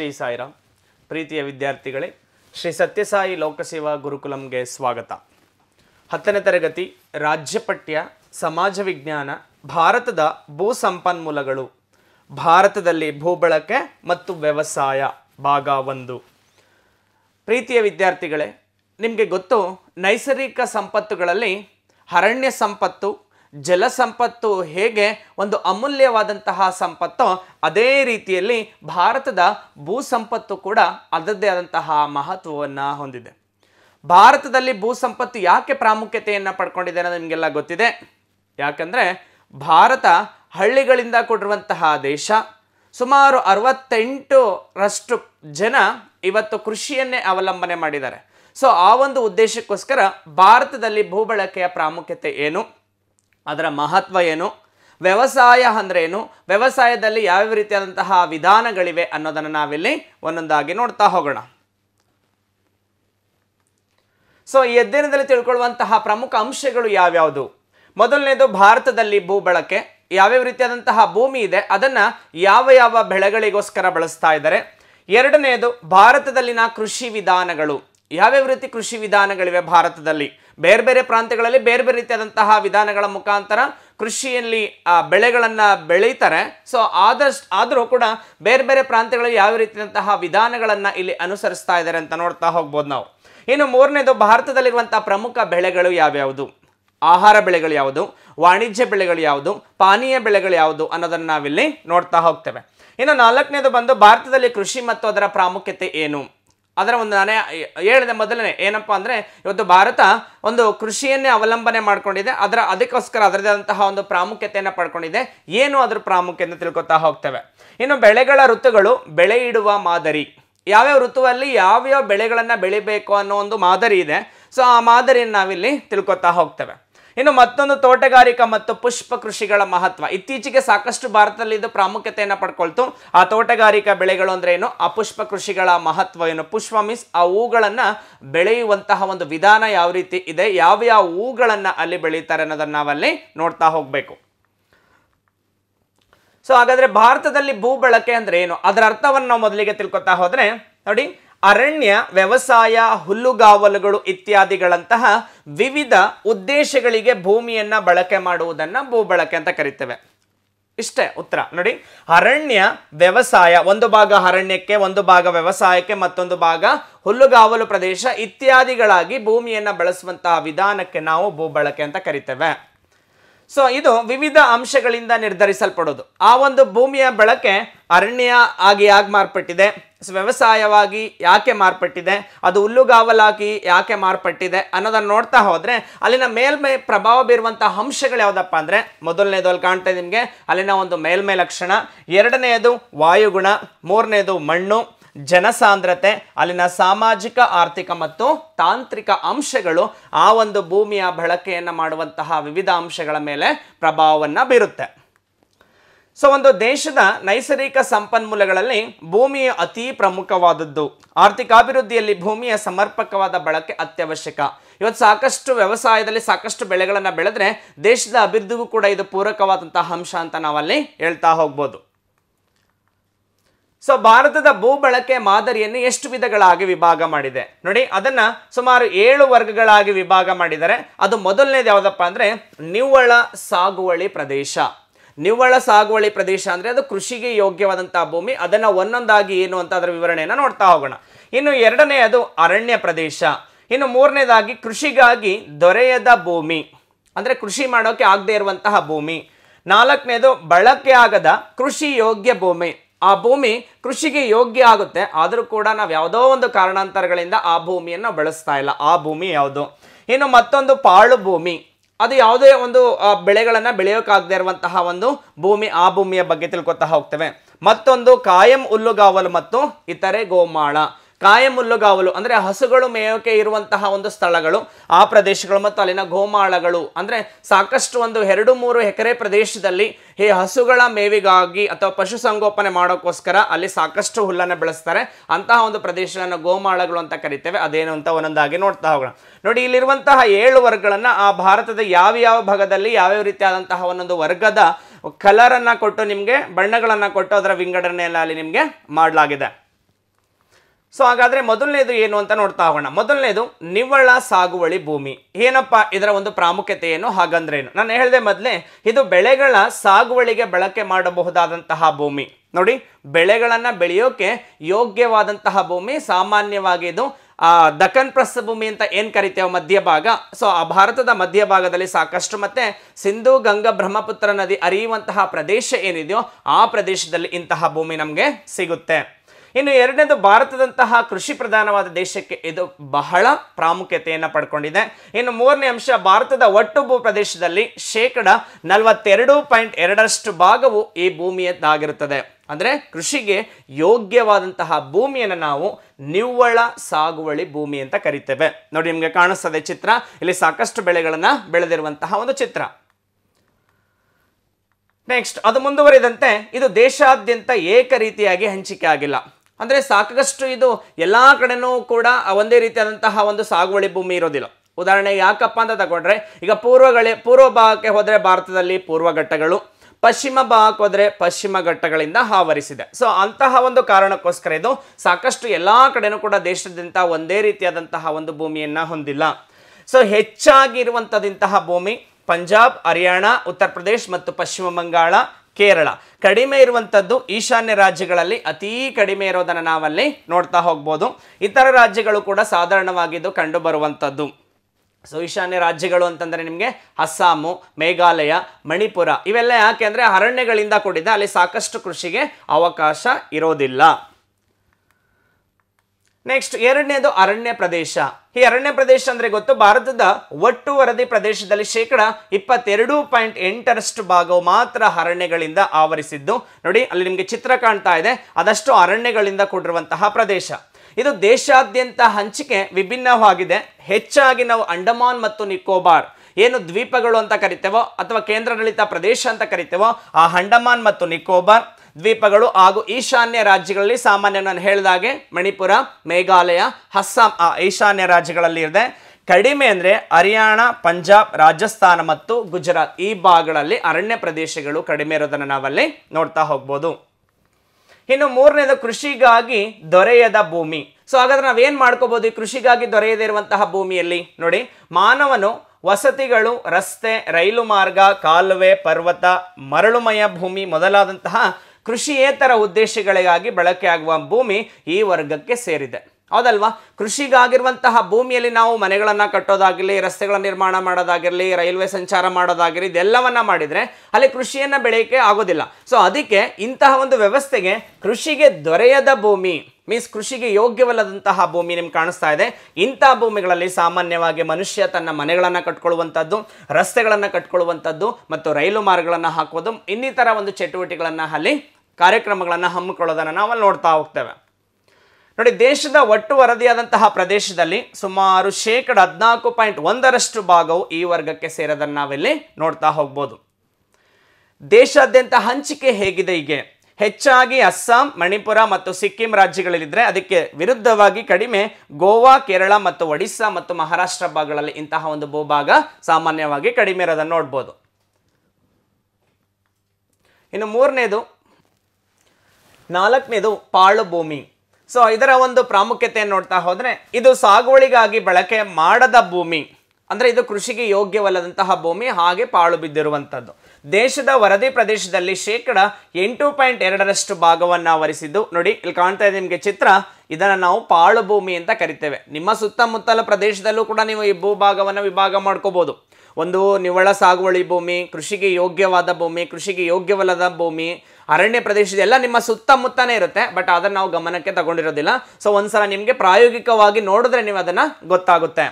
ಶ್ರೀ ಸಾಯಿರಾಮ್ ಪ್ರೀತಿಯ ವಿದ್ಯಾರ್ಥಿಗಳೇ ಶ್ರೀ ಸತ್ಯಸಾಯಿ ಲೋಕಸೇವಾ ಗುರುಕುಲಂಗೆ ಸ್ವಾಗತ ಹತ್ತನೇ ತರಗತಿ ಪಠ್ಯ ಸಮಾಜ ವಿಜ್ಞಾನ ಭಾರತದ ಭೂ ಸಂಪನ್ಮೂಲಗಳು ಭಾರತದಲ್ಲಿ ಬಳಕೆ ಮತ್ತು ವ್ಯವಸಾಯ ಭಾಗ ಒಂದು ಪ್ರೀತಿಯ ವಿದ್ಯಾರ್ಥಿಗಳೇ ನಿಮಗೆ ಗೊತ್ತು ನೈಸರ್ಗಿಕ ಸಂಪತ್ತುಗಳಲ್ಲಿ ಅರಣ್ಯ ಸಂಪತ್ತು ಜಲ ಸಂಪತ್ತು ಹೇಗೆ ಒಂದು ಅಮೂಲ್ಯವಾದಂತಹ ಸಂಪತ್ತು ಅದೇ ರೀತಿಯಲ್ಲಿ ಭಾರತದ ಭೂ ಸಂಪತ್ತು ಕೂಡ ಅದರದ್ದೇ ಆದಂತಹ ಮಹತ್ವವನ್ನು ಹೊಂದಿದೆ ಭಾರತದಲ್ಲಿ ಭೂ ಸಂಪತ್ತು ಯಾಕೆ ಪ್ರಾಮುಖ್ಯತೆಯನ್ನು ಪಡ್ಕೊಂಡಿದೆ ಅನ್ನೋದು ನಿಮಗೆಲ್ಲ ಗೊತ್ತಿದೆ ಯಾಕಂದರೆ ಭಾರತ ಹಳ್ಳಿಗಳಿಂದ ಕೂಡಿರುವಂತಹ ದೇಶ ಸುಮಾರು ಅರವತ್ತೆಂಟರಷ್ಟು ಜನ ಇವತ್ತು ಕೃಷಿಯನ್ನೇ ಅವಲಂಬನೆ ಮಾಡಿದ್ದಾರೆ ಸೊ ಆ ಒಂದು ಉದ್ದೇಶಕ್ಕೋಸ್ಕರ ಭಾರತದಲ್ಲಿ ಭೂ ಬಳಕೆಯ ಪ್ರಾಮುಖ್ಯತೆ ಏನು ಅದರ ಮಹತ್ವ ಏನು ವ್ಯವಸಾಯ ಏನು ವ್ಯವಸಾಯದಲ್ಲಿ ಯಾವ್ಯಾವ ರೀತಿಯಾದಂತಹ ವಿಧಾನಗಳಿವೆ ಅನ್ನೋದನ್ನು ನಾವಿಲ್ಲಿ ಒಂದೊಂದಾಗಿ ನೋಡ್ತಾ ಹೋಗೋಣ ಸೊ ಈ ಅಧ್ಯಯನದಲ್ಲಿ ತಿಳ್ಕೊಳ್ಳುವಂತಹ ಪ್ರಮುಖ ಅಂಶಗಳು ಯಾವ್ಯಾವುದು ಮೊದಲನೇದು ಭಾರತದಲ್ಲಿ ಭೂ ಬಳಕೆ ಯಾವ್ಯಾವ ರೀತಿಯಾದಂತಹ ಭೂಮಿ ಇದೆ ಅದನ್ನು ಯಾವ ಯಾವ ಬೆಳೆಗಳಿಗೋಸ್ಕರ ಬಳಸ್ತಾ ಇದ್ದಾರೆ ಎರಡನೆಯದು ಭಾರತದಲ್ಲಿನ ಕೃಷಿ ವಿಧಾನಗಳು ಯಾವ್ಯಾವ ರೀತಿ ಕೃಷಿ ವಿಧಾನಗಳಿವೆ ಭಾರತದಲ್ಲಿ ಬೇರೆ ಬೇರೆ ಪ್ರಾಂತ್ಯಗಳಲ್ಲಿ ಬೇರೆ ಬೇರೆ ರೀತಿಯಾದಂತಹ ವಿಧಾನಗಳ ಮುಖಾಂತರ ಕೃಷಿಯಲ್ಲಿ ಬೆಳೆಗಳನ್ನು ಬೆಳೀತಾರೆ ಸೊ ಆದಷ್ಟು ಆದರೂ ಕೂಡ ಬೇರೆ ಬೇರೆ ಪ್ರಾಂತ್ಯಗಳಲ್ಲಿ ಯಾವ ರೀತಿಯಾದಂತಹ ವಿಧಾನಗಳನ್ನು ಇಲ್ಲಿ ಅನುಸರಿಸ್ತಾ ಇದ್ದಾರೆ ಅಂತ ನೋಡ್ತಾ ಹೋಗ್ಬೋದು ನಾವು ಇನ್ನು ಮೂರನೇದು ಭಾರತದಲ್ಲಿರುವಂಥ ಪ್ರಮುಖ ಬೆಳೆಗಳು ಯಾವ್ಯಾವುದು ಆಹಾರ ಬೆಳೆಗಳು ಯಾವುದು ವಾಣಿಜ್ಯ ಬೆಳೆಗಳು ಯಾವುದು ಪಾನೀಯ ಬೆಳೆಗಳು ಯಾವುದು ಅನ್ನೋದನ್ನು ನಾವಿಲ್ಲಿ ನೋಡ್ತಾ ಹೋಗ್ತೇವೆ ಇನ್ನು ನಾಲ್ಕನೇದು ಬಂದು ಭಾರತದಲ್ಲಿ ಕೃಷಿ ಮತ್ತು ಅದರ ಪ್ರಾಮುಖ್ಯತೆ ಏನು ಅದರ ಒಂದು ನಾನೇ ಹೇಳಿದೆ ಮೊದಲನೇ ಏನಪ್ಪ ಅಂದರೆ ಇವತ್ತು ಭಾರತ ಒಂದು ಕೃಷಿಯನ್ನೇ ಅವಲಂಬನೆ ಮಾಡಿಕೊಂಡಿದೆ ಅದರ ಅದಕ್ಕೋಸ್ಕರ ಆದಂತಹ ಒಂದು ಪ್ರಾಮುಖ್ಯತೆಯನ್ನು ಪಡ್ಕೊಂಡಿದೆ ಏನು ಅದರ ಪ್ರಾಮುಖ್ಯತೆ ತಿಳ್ಕೊತಾ ಹೋಗ್ತೇವೆ ಇನ್ನು ಬೆಳೆಗಳ ಋತುಗಳು ಬೆಳೆ ಇಡುವ ಮಾದರಿ ಯಾವ್ಯಾವ ಋತುವಲ್ಲಿ ಯಾವ್ಯಾವ ಬೆಳೆಗಳನ್ನು ಬೆಳಿಬೇಕು ಅನ್ನೋ ಒಂದು ಮಾದರಿ ಇದೆ ಸೊ ಆ ಮಾದರಿಯನ್ನು ನಾವಿಲ್ಲಿ ತಿಳ್ಕೊತಾ ಹೋಗ್ತೇವೆ ಇನ್ನು ಮತ್ತೊಂದು ತೋಟಗಾರಿಕಾ ಮತ್ತು ಪುಷ್ಪ ಕೃಷಿಗಳ ಮಹತ್ವ ಇತ್ತೀಚೆಗೆ ಸಾಕಷ್ಟು ಭಾರತದಲ್ಲಿ ಇದು ಪ್ರಾಮುಖ್ಯತೆಯನ್ನು ಪಡ್ಕೊಳ್ತು ಆ ತೋಟಗಾರಿಕಾ ಬೆಳೆಗಳು ಅಂದ್ರೆ ಏನು ಆ ಪುಷ್ಪ ಕೃಷಿಗಳ ಮಹತ್ವ ಏನು ಪುಷ್ಪ ಮೀನ್ಸ್ ಆ ಹೂಗಳನ್ನ ಬೆಳೆಯುವಂತಹ ಒಂದು ವಿಧಾನ ಯಾವ ರೀತಿ ಇದೆ ಯಾವ ಯಾವ ಹೂಗಳನ್ನು ಅಲ್ಲಿ ಬೆಳೀತಾರೆ ಅನ್ನೋದನ್ನ ನಾವಲ್ಲಿ ನೋಡ್ತಾ ಹೋಗ್ಬೇಕು ಸೊ ಹಾಗಾದ್ರೆ ಭಾರತದಲ್ಲಿ ಭೂ ಬಳಕೆ ಅಂದ್ರೆ ಏನು ಅದರ ಅರ್ಥವನ್ನು ನಾವು ಮೊದಲಿಗೆ ತಿಳ್ಕೊತಾ ಹೋದ್ರೆ ನೋಡಿ ಅರಣ್ಯ ವ್ಯವಸಾಯ ಹುಲ್ಲುಗಾವಲುಗಳು ಇತ್ಯಾದಿಗಳಂತಹ ವಿವಿಧ ಉದ್ದೇಶಗಳಿಗೆ ಭೂಮಿಯನ್ನು ಬಳಕೆ ಮಾಡುವುದನ್ನು ಭೂ ಬಳಕೆ ಅಂತ ಕರಿತೇವೆ ಇಷ್ಟೇ ಉತ್ತರ ನೋಡಿ ಅರಣ್ಯ ವ್ಯವಸಾಯ ಒಂದು ಭಾಗ ಅರಣ್ಯಕ್ಕೆ ಒಂದು ಭಾಗ ವ್ಯವಸಾಯಕ್ಕೆ ಮತ್ತೊಂದು ಭಾಗ ಹುಲ್ಲುಗಾವಲು ಪ್ರದೇಶ ಇತ್ಯಾದಿಗಳಾಗಿ ಭೂಮಿಯನ್ನು ಬಳಸುವಂತಹ ವಿಧಾನಕ್ಕೆ ನಾವು ಭೂ ಬಳಕೆ ಅಂತ ಕರಿತೇವೆ ಸೊ ಇದು ವಿವಿಧ ಅಂಶಗಳಿಂದ ನಿರ್ಧರಿಸಲ್ಪಡೋದು ಆ ಒಂದು ಭೂಮಿಯ ಬಳಕೆ ಅರಣ್ಯ ಆಗಿ ಯಾಕೆ ಮಾರ್ಪಟ್ಟಿದೆ ವ್ಯವಸಾಯವಾಗಿ ಯಾಕೆ ಮಾರ್ಪಟ್ಟಿದೆ ಅದು ಹುಲ್ಲುಗಾವಲಾಗಿ ಯಾಕೆ ಮಾರ್ಪಟ್ಟಿದೆ ಅನ್ನೋದನ್ನು ನೋಡ್ತಾ ಹೋದರೆ ಅಲ್ಲಿನ ಮೇಲ್ಮೈ ಪ್ರಭಾವ ಬೀರುವಂಥ ಅಂಶಗಳು ಯಾವುದಪ್ಪ ಅಂದರೆ ಮೊದಲನೇದು ಅಲ್ಲಿ ಕಾಣ್ತದೆ ನಿಮಗೆ ಅಲ್ಲಿನ ಒಂದು ಮೇಲ್ಮೈ ಲಕ್ಷಣ ಎರಡನೆಯದು ವಾಯುಗುಣ ಮೂರನೇದು ಮಣ್ಣು ಜನಸಾಂದ್ರತೆ ಅಲ್ಲಿನ ಸಾಮಾಜಿಕ ಆರ್ಥಿಕ ಮತ್ತು ತಾಂತ್ರಿಕ ಅಂಶಗಳು ಆ ಒಂದು ಭೂಮಿಯ ಬಳಕೆಯನ್ನು ಮಾಡುವಂತಹ ವಿವಿಧ ಅಂಶಗಳ ಮೇಲೆ ಪ್ರಭಾವವನ್ನು ಬೀರುತ್ತೆ ಸೊ ಒಂದು ದೇಶದ ನೈಸರ್ಗಿಕ ಸಂಪನ್ಮೂಲಗಳಲ್ಲಿ ಭೂಮಿಯು ಅತಿ ಪ್ರಮುಖವಾದದ್ದು ಆರ್ಥಿಕಾಭಿವೃದ್ಧಿಯಲ್ಲಿ ಭೂಮಿಯ ಸಮರ್ಪಕವಾದ ಬಳಕೆ ಅತ್ಯವಶ್ಯಕ ಇವತ್ತು ಸಾಕಷ್ಟು ವ್ಯವಸಾಯದಲ್ಲಿ ಸಾಕಷ್ಟು ಬೆಳೆಗಳನ್ನು ಬೆಳೆದ್ರೆ ದೇಶದ ಅಭಿವೃದ್ಧಿಗೂ ಕೂಡ ಇದು ಪೂರಕವಾದಂತಹ ಅಂಶ ಅಂತ ನಾವಲ್ಲಿ ಹೇಳ್ತಾ ಹೋಗ್ಬೋದು ಸೊ ಭಾರತದ ಭೂ ಬಳಕೆ ಮಾದರಿಯನ್ನು ಎಷ್ಟು ವಿಧಗಳಾಗಿ ವಿಭಾಗ ಮಾಡಿದೆ ನೋಡಿ ಅದನ್ನ ಸುಮಾರು ಏಳು ವರ್ಗಗಳಾಗಿ ವಿಭಾಗ ಮಾಡಿದರೆ ಅದು ಮೊದಲನೇದು ಯಾವುದಪ್ಪ ಅಂದರೆ ನಿವ್ವಳ ಸಾಗುವಳಿ ಪ್ರದೇಶ ನಿವ್ವಳ ಸಾಗುವಳಿ ಪ್ರದೇಶ ಅಂದರೆ ಅದು ಕೃಷಿಗೆ ಯೋಗ್ಯವಾದಂತಹ ಭೂಮಿ ಅದನ್ನ ಒಂದೊಂದಾಗಿ ಏನು ಅಂತ ಅದರ ವಿವರಣೆಯನ್ನು ನೋಡ್ತಾ ಹೋಗೋಣ ಇನ್ನು ಎರಡನೇ ಅದು ಅರಣ್ಯ ಪ್ರದೇಶ ಇನ್ನು ಮೂರನೇದಾಗಿ ಕೃಷಿಗಾಗಿ ದೊರೆಯದ ಭೂಮಿ ಅಂದರೆ ಕೃಷಿ ಮಾಡೋಕೆ ಆಗದೇ ಇರುವಂತಹ ಭೂಮಿ ನಾಲ್ಕನೇದು ಬಳಕೆ ಆಗದ ಕೃಷಿ ಯೋಗ್ಯ ಭೂಮಿ ಆ ಭೂಮಿ ಕೃಷಿಗೆ ಯೋಗ್ಯ ಆಗುತ್ತೆ ಆದರೂ ಕೂಡ ನಾವು ಯಾವುದೋ ಒಂದು ಕಾರಣಾಂತರಗಳಿಂದ ಆ ಭೂಮಿಯನ್ನು ಬಳಸ್ತಾ ಇಲ್ಲ ಆ ಭೂಮಿ ಯಾವುದು ಇನ್ನು ಮತ್ತೊಂದು ಪಾಳು ಭೂಮಿ ಅದು ಯಾವುದೇ ಒಂದು ಬೆಳೆಗಳನ್ನು ಬೆಳೆಯೋಕ್ಕಾಗದೇ ಇರುವಂತಹ ಒಂದು ಭೂಮಿ ಆ ಭೂಮಿಯ ಬಗ್ಗೆ ತಿಳ್ಕೊತಾ ಹೋಗ್ತೇವೆ ಮತ್ತೊಂದು ಕಾಯಂ ಹುಲ್ಲುಗಾವಲು ಮತ್ತು ಇತರೆ ಗೋಮಾಳ ಕಾಯಮುಲ್ಲುಗಾವಲು ಅಂದರೆ ಹಸುಗಳು ಮೇಯೋಕೆ ಇರುವಂತಹ ಒಂದು ಸ್ಥಳಗಳು ಆ ಪ್ರದೇಶಗಳು ಮತ್ತು ಅಲ್ಲಿನ ಗೋಮಾಳಗಳು ಅಂದರೆ ಸಾಕಷ್ಟು ಒಂದು ಎರಡು ಮೂರು ಎಕರೆ ಪ್ರದೇಶದಲ್ಲಿ ಈ ಹಸುಗಳ ಮೇವಿಗಾಗಿ ಅಥವಾ ಪಶುಸಂಗೋಪನೆ ಮಾಡೋಕ್ಕೋಸ್ಕರ ಅಲ್ಲಿ ಸಾಕಷ್ಟು ಹುಲ್ಲನ್ನು ಬೆಳೆಸ್ತಾರೆ ಅಂತಹ ಒಂದು ಪ್ರದೇಶಗಳನ್ನು ಗೋಮಾಳಗಳು ಅಂತ ಕರಿತೇವೆ ಅದೇನು ಅಂತ ಒಂದೊಂದಾಗಿ ನೋಡ್ತಾ ಹೋಗೋಣ ನೋಡಿ ಇಲ್ಲಿರುವಂತಹ ಏಳು ವರ್ಗಗಳನ್ನು ಆ ಭಾರತದ ಯಾವ ಯಾವ ಭಾಗದಲ್ಲಿ ಯಾವ್ಯಾವ ರೀತಿಯಾದಂತಹ ಒಂದೊಂದು ವರ್ಗದ ಕಲರನ್ನು ಕೊಟ್ಟು ನಿಮಗೆ ಬಣ್ಣಗಳನ್ನು ಕೊಟ್ಟು ಅದರ ವಿಂಗಡಣೆಯನ್ನು ಅಲ್ಲಿ ನಿಮಗೆ ಮಾಡಲಾಗಿದೆ ಸೊ ಹಾಗಾದರೆ ಮೊದಲನೇದು ಏನು ಅಂತ ನೋಡ್ತಾ ಹೋಗೋಣ ಮೊದಲನೇದು ನಿವ್ವಳ ಸಾಗುವಳಿ ಭೂಮಿ ಏನಪ್ಪ ಇದರ ಒಂದು ಪ್ರಾಮುಖ್ಯತೆ ಏನು ಏನು ನಾನು ಹೇಳಿದೆ ಮೊದಲೇ ಇದು ಬೆಳೆಗಳ ಸಾಗುವಳಿಗೆ ಬಳಕೆ ಮಾಡಬಹುದಾದಂತಹ ಭೂಮಿ ನೋಡಿ ಬೆಳೆಗಳನ್ನು ಬೆಳೆಯೋಕೆ ಯೋಗ್ಯವಾದಂತಹ ಭೂಮಿ ಸಾಮಾನ್ಯವಾಗಿ ಇದು ದಖನ್ ಪ್ರಸ್ಥಭೂಮಿ ಅಂತ ಏನು ಕರಿತೇವೆ ಮಧ್ಯಭಾಗ ಸೊ ಆ ಭಾರತದ ಮಧ್ಯಭಾಗದಲ್ಲಿ ಸಾಕಷ್ಟು ಮತ್ತೆ ಸಿಂಧು ಗಂಗಾ ಬ್ರಹ್ಮಪುತ್ರ ನದಿ ಅರಿಯುವಂತಹ ಪ್ರದೇಶ ಏನಿದೆಯೋ ಆ ಪ್ರದೇಶದಲ್ಲಿ ಇಂತಹ ಭೂಮಿ ನಮಗೆ ಸಿಗುತ್ತೆ ಇನ್ನು ಎರಡನೇದು ಭಾರತದಂತಹ ಕೃಷಿ ಪ್ರಧಾನವಾದ ದೇಶಕ್ಕೆ ಇದು ಬಹಳ ಪ್ರಾಮುಖ್ಯತೆಯನ್ನು ಪಡ್ಕೊಂಡಿದೆ ಇನ್ನು ಮೂರನೇ ಅಂಶ ಭಾರತದ ಒಟ್ಟು ಭೂ ಪ್ರದೇಶದಲ್ಲಿ ಶೇಕಡ ನಲವತ್ತೆರಡು ಪಾಯಿಂಟ್ ಎರಡರಷ್ಟು ಭಾಗವು ಈ ಭೂಮಿಯದ್ದಾಗಿರುತ್ತದೆ ಅಂದರೆ ಕೃಷಿಗೆ ಯೋಗ್ಯವಾದಂತಹ ಭೂಮಿಯನ್ನು ನಾವು ನಿವ್ವಳ ಸಾಗುವಳಿ ಭೂಮಿ ಅಂತ ಕರಿತೇವೆ ನೋಡಿ ನಿಮಗೆ ಕಾಣಿಸ್ತದೆ ಚಿತ್ರ ಇಲ್ಲಿ ಸಾಕಷ್ಟು ಬೆಳೆಗಳನ್ನು ಬೆಳೆದಿರುವಂತಹ ಒಂದು ಚಿತ್ರ ನೆಕ್ಸ್ಟ್ ಅದು ಮುಂದುವರಿದಂತೆ ಇದು ದೇಶಾದ್ಯಂತ ಏಕ ರೀತಿಯಾಗಿ ಹಂಚಿಕೆ ಆಗಿಲ್ಲ ಅಂದರೆ ಸಾಕಷ್ಟು ಇದು ಎಲ್ಲ ಕಡೆನೂ ಕೂಡ ಒಂದೇ ರೀತಿಯಾದಂತಹ ಒಂದು ಸಾಗುವಳಿ ಭೂಮಿ ಇರೋದಿಲ್ಲ ಉದಾಹರಣೆ ಯಾಕಪ್ಪ ಅಂತ ತಗೊಂಡ್ರೆ ಈಗ ಪೂರ್ವಗಳೇ ಪೂರ್ವ ಭಾಗಕ್ಕೆ ಹೋದರೆ ಭಾರತದಲ್ಲಿ ಪೂರ್ವ ಘಟ್ಟಗಳು ಪಶ್ಚಿಮ ಭಾಗಕ್ಕೆ ಹೋದರೆ ಪಶ್ಚಿಮ ಘಟ್ಟಗಳಿಂದ ಆವರಿಸಿದೆ ಸೊ ಅಂತಹ ಒಂದು ಕಾರಣಕ್ಕೋಸ್ಕರ ಇದು ಸಾಕಷ್ಟು ಎಲ್ಲ ಕಡೆನೂ ಕೂಡ ದೇಶದಿಂದ ಒಂದೇ ರೀತಿಯಾದಂತಹ ಒಂದು ಭೂಮಿಯನ್ನು ಹೊಂದಿಲ್ಲ ಸೊ ಹೆಚ್ಚಾಗಿರುವಂಥದ್ದಂತಹ ಭೂಮಿ ಪಂಜಾಬ್ ಹರಿಯಾಣ ಉತ್ತರ ಪ್ರದೇಶ್ ಮತ್ತು ಪಶ್ಚಿಮ ಬಂಗಾಳ ಕೇರಳ ಕಡಿಮೆ ಇರುವಂಥದ್ದು ಈಶಾನ್ಯ ರಾಜ್ಯಗಳಲ್ಲಿ ಅತೀ ಕಡಿಮೆ ಇರೋದನ್ನು ನಾವಲ್ಲಿ ನೋಡ್ತಾ ಹೋಗ್ಬೋದು ಇತರ ರಾಜ್ಯಗಳು ಕೂಡ ಸಾಧಾರಣವಾಗಿದ್ದು ಬರುವಂಥದ್ದು ಸೊ ಈಶಾನ್ಯ ರಾಜ್ಯಗಳು ಅಂತಂದರೆ ನಿಮಗೆ ಅಸ್ಸಾಮು ಮೇಘಾಲಯ ಮಣಿಪುರ ಇವೆಲ್ಲ ಯಾಕೆ ಅಂದರೆ ಅರಣ್ಯಗಳಿಂದ ಕೂಡಿದ ಅಲ್ಲಿ ಸಾಕಷ್ಟು ಕೃಷಿಗೆ ಅವಕಾಶ ಇರೋದಿಲ್ಲ ನೆಕ್ಸ್ಟ್ ಎರಡನೇದು ಅರಣ್ಯ ಪ್ರದೇಶ ಈ ಅರಣ್ಯ ಪ್ರದೇಶ ಅಂದರೆ ಗೊತ್ತು ಭಾರತದ ಒಟ್ಟು ವರದಿ ಪ್ರದೇಶದಲ್ಲಿ ಶೇಕಡ ಇಪ್ಪತ್ತೆರಡು ಪಾಯಿಂಟ್ ಎಂಟರಷ್ಟು ಭಾಗವು ಮಾತ್ರ ಅರಣ್ಯಗಳಿಂದ ಆವರಿಸಿದ್ದು ನೋಡಿ ಅಲ್ಲಿ ನಿಮಗೆ ಚಿತ್ರ ಕಾಣ್ತಾ ಇದೆ ಅದಷ್ಟು ಅರಣ್ಯಗಳಿಂದ ಕೂಡಿರುವಂತಹ ಪ್ರದೇಶ ಇದು ದೇಶಾದ್ಯಂತ ಹಂಚಿಕೆ ವಿಭಿನ್ನವಾಗಿದೆ ಹೆಚ್ಚಾಗಿ ನಾವು ಅಂಡಮಾನ್ ಮತ್ತು ನಿಕೋಬಾರ್ ಏನು ದ್ವೀಪಗಳು ಅಂತ ಕರಿತೇವೋ ಅಥವಾ ಕೇಂದ್ರಾಡಳಿತ ಪ್ರದೇಶ ಅಂತ ಕರಿತೇವೋ ಆ ಅಂಡಮಾನ್ ಮತ್ತು ನಿಕೋಬಾರ್ ದ್ವೀಪಗಳು ಹಾಗೂ ಈಶಾನ್ಯ ರಾಜ್ಯಗಳಲ್ಲಿ ಸಾಮಾನ್ಯ ನಾನು ಹೇಳಿದಾಗೆ ಮಣಿಪುರ ಮೇಘಾಲಯ ಅಸ್ಸಾಂ ಆ ಈಶಾನ್ಯ ರಾಜ್ಯಗಳಲ್ಲಿ ಇದೆ ಕಡಿಮೆ ಅಂದರೆ ಹರಿಯಾಣ ಪಂಜಾಬ್ ರಾಜಸ್ಥಾನ ಮತ್ತು ಗುಜರಾತ್ ಈ ಭಾಗಗಳಲ್ಲಿ ಅರಣ್ಯ ಪ್ರದೇಶಗಳು ಕಡಿಮೆ ಇರೋದನ್ನು ನಾವಲ್ಲಿ ನೋಡ್ತಾ ಹೋಗ್ಬೋದು ಇನ್ನು ಮೂರನೇದು ಕೃಷಿಗಾಗಿ ದೊರೆಯದ ಭೂಮಿ ಸೊ ಹಾಗಾದ್ರೆ ನಾವೇನು ಮಾಡ್ಕೋಬೋದು ಈ ಕೃಷಿಗಾಗಿ ದೊರೆಯದೇ ಇರುವಂತಹ ಭೂಮಿಯಲ್ಲಿ ನೋಡಿ ಮಾನವನು ವಸತಿಗಳು ರಸ್ತೆ ರೈಲು ಮಾರ್ಗ ಕಾಲುವೆ ಪರ್ವತ ಮರಳುಮಯ ಭೂಮಿ ಮೊದಲಾದಂತಹ ಕೃಷಿಯೇತರ ಉದ್ದೇಶಗಳಿಗಾಗಿ ಬಳಕೆ ಆಗುವ ಭೂಮಿ ಈ ವರ್ಗಕ್ಕೆ ಸೇರಿದೆ ಹೌದಲ್ವಾ ಕೃಷಿಗಾಗಿರುವಂತಹ ಭೂಮಿಯಲ್ಲಿ ನಾವು ಮನೆಗಳನ್ನು ಕಟ್ಟೋದಾಗಿರಲಿ ರಸ್ತೆಗಳ ನಿರ್ಮಾಣ ಮಾಡೋದಾಗಿರಲಿ ರೈಲ್ವೆ ಸಂಚಾರ ಮಾಡೋದಾಗಿರಲಿ ಇದೆಲ್ಲವನ್ನ ಮಾಡಿದರೆ ಅಲ್ಲಿ ಕೃಷಿಯನ್ನು ಬೆಳೆಯೋಕ್ಕೆ ಆಗೋದಿಲ್ಲ ಸೊ ಅದಕ್ಕೆ ಇಂತಹ ಒಂದು ವ್ಯವಸ್ಥೆಗೆ ಕೃಷಿಗೆ ದೊರೆಯದ ಭೂಮಿ ಮೀನ್ಸ್ ಕೃಷಿಗೆ ಯೋಗ್ಯವಲ್ಲದಂತಹ ಭೂಮಿ ನಿಮ್ಗೆ ಕಾಣಿಸ್ತಾ ಇದೆ ಇಂಥ ಭೂಮಿಗಳಲ್ಲಿ ಸಾಮಾನ್ಯವಾಗಿ ಮನುಷ್ಯ ತನ್ನ ಮನೆಗಳನ್ನು ಕಟ್ಕೊಳ್ಳುವಂಥದ್ದು ರಸ್ತೆಗಳನ್ನು ಕಟ್ಕೊಳ್ಳುವಂಥದ್ದು ಮತ್ತು ರೈಲು ಮಾರ್ಗಗಳನ್ನು ಹಾಕೋದು ಇನ್ನಿತರ ಒಂದು ಚಟುವಟಿಕೆಗಳನ್ನು ಅಲ್ಲಿ ಕಾರ್ಯಕ್ರಮಗಳನ್ನು ಹಮ್ಮಿಕೊಳ್ಳೋದನ್ನು ನಾವಲ್ಲಿ ನೋಡ್ತಾ ಹೋಗ್ತೇವೆ ನೋಡಿ ದೇಶದ ಒಟ್ಟು ವರದಿಯಾದಂತಹ ಪ್ರದೇಶದಲ್ಲಿ ಸುಮಾರು ಶೇಕಡ ಹದಿನಾಲ್ಕು ಪಾಯಿಂಟ್ ಒಂದರಷ್ಟು ಭಾಗವು ಈ ವರ್ಗಕ್ಕೆ ಸೇರೋದನ್ನು ನಾವಿಲ್ಲಿ ನೋಡ್ತಾ ಹೋಗ್ಬೋದು ದೇಶಾದ್ಯಂತ ಹಂಚಿಕೆ ಹೇಗಿದೆ ಹೀಗೆ ಹೆಚ್ಚಾಗಿ ಅಸ್ಸಾಂ ಮಣಿಪುರ ಮತ್ತು ಸಿಕ್ಕಿಂ ರಾಜ್ಯಗಳಲ್ಲಿದ್ದರೆ ಅದಕ್ಕೆ ವಿರುದ್ಧವಾಗಿ ಕಡಿಮೆ ಗೋವಾ ಕೇರಳ ಮತ್ತು ಒಡಿಸ್ಸಾ ಮತ್ತು ಮಹಾರಾಷ್ಟ್ರ ಭಾಗಗಳಲ್ಲಿ ಇಂತಹ ಒಂದು ಭೂಭಾಗ ಸಾಮಾನ್ಯವಾಗಿ ಕಡಿಮೆ ಇರೋದನ್ನು ನೋಡ್ಬೋದು ಇನ್ನು ಮೂರನೇದು ನಾಲ್ಕನೇದು ಪಾಳು ಭೂಮಿ ಸೊ ಇದರ ಒಂದು ಪ್ರಾಮುಖ್ಯತೆಯನ್ನು ನೋಡ್ತಾ ಹೋದರೆ ಇದು ಸಾಗುವಳಿಗಾಗಿ ಬಳಕೆ ಮಾಡದ ಭೂಮಿ ಅಂದರೆ ಇದು ಕೃಷಿಗೆ ಯೋಗ್ಯವಲ್ಲದಂತಹ ಭೂಮಿ ಹಾಗೆ ಪಾಳು ಬಿದ್ದಿರುವಂಥದ್ದು ದೇಶದ ವರದಿ ಪ್ರದೇಶದಲ್ಲಿ ಶೇಕಡ ಎಂಟು ಪಾಯಿಂಟ್ ಎರಡರಷ್ಟು ಭಾಗವನ್ನು ವರಿಸಿದ್ದು ನೋಡಿ ಇಲ್ಲಿ ಕಾಣ್ತಾ ಇದೆ ನಿಮಗೆ ಚಿತ್ರ ಇದನ್ನು ನಾವು ಪಾಳು ಭೂಮಿ ಅಂತ ಕರಿತೇವೆ ನಿಮ್ಮ ಸುತ್ತಮುತ್ತಲ ಪ್ರದೇಶದಲ್ಲೂ ಕೂಡ ನೀವು ಈ ಭೂ ಭಾಗವನ್ನು ವಿಭಾಗ ಮಾಡ್ಕೋಬೋದು ಒಂದು ನಿವಳ ಸಾಗುವಳಿ ಭೂಮಿ ಕೃಷಿಗೆ ಯೋಗ್ಯವಾದ ಭೂಮಿ ಕೃಷಿಗೆ ಯೋಗ್ಯವಲ್ಲದ ಭೂಮಿ ಅರಣ್ಯ ಪ್ರದೇಶ ಎಲ್ಲ ನಿಮ್ಮ ಸುತ್ತಮುತ್ತನೇ ಇರುತ್ತೆ ಬಟ್ ಅದನ್ನು ನಾವು ಗಮನಕ್ಕೆ ತಗೊಂಡಿರೋದಿಲ್ಲ ಸೊ ಒಂದ್ಸಲ ನಿಮಗೆ ಪ್ರಾಯೋಗಿಕವಾಗಿ ನೋಡಿದ್ರೆ ನೀವು ಅದನ್ನು ಗೊತ್ತಾಗುತ್ತೆ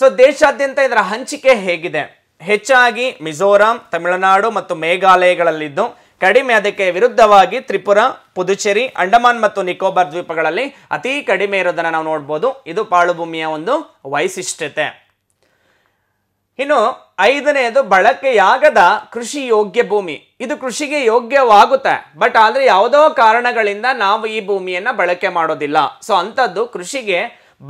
ಸೊ ದೇಶಾದ್ಯಂತ ಇದರ ಹಂಚಿಕೆ ಹೇಗಿದೆ ಹೆಚ್ಚಾಗಿ ಮಿಜೋರಾಂ ತಮಿಳುನಾಡು ಮತ್ತು ಮೇಘಾಲಯಗಳಲ್ಲಿದ್ದು ಕಡಿಮೆ ಅದಕ್ಕೆ ವಿರುದ್ಧವಾಗಿ ತ್ರಿಪುರ ಪುದುಚೇರಿ ಅಂಡಮಾನ್ ಮತ್ತು ನಿಕೋಬಾರ್ ದ್ವೀಪಗಳಲ್ಲಿ ಅತಿ ಕಡಿಮೆ ಇರೋದನ್ನು ನಾವು ನೋಡ್ಬೋದು ಇದು ಪಾಳುಭೂಮಿಯ ಒಂದು ವೈಶಿಷ್ಟ್ಯತೆ ಇನ್ನು ಐದನೆಯದು ಬಳಕೆಯಾಗದ ಕೃಷಿ ಯೋಗ್ಯ ಭೂಮಿ ಇದು ಕೃಷಿಗೆ ಯೋಗ್ಯವಾಗುತ್ತೆ ಬಟ್ ಆದರೆ ಯಾವುದೋ ಕಾರಣಗಳಿಂದ ನಾವು ಈ ಭೂಮಿಯನ್ನು ಬಳಕೆ ಮಾಡೋದಿಲ್ಲ ಸೊ ಅಂಥದ್ದು ಕೃಷಿಗೆ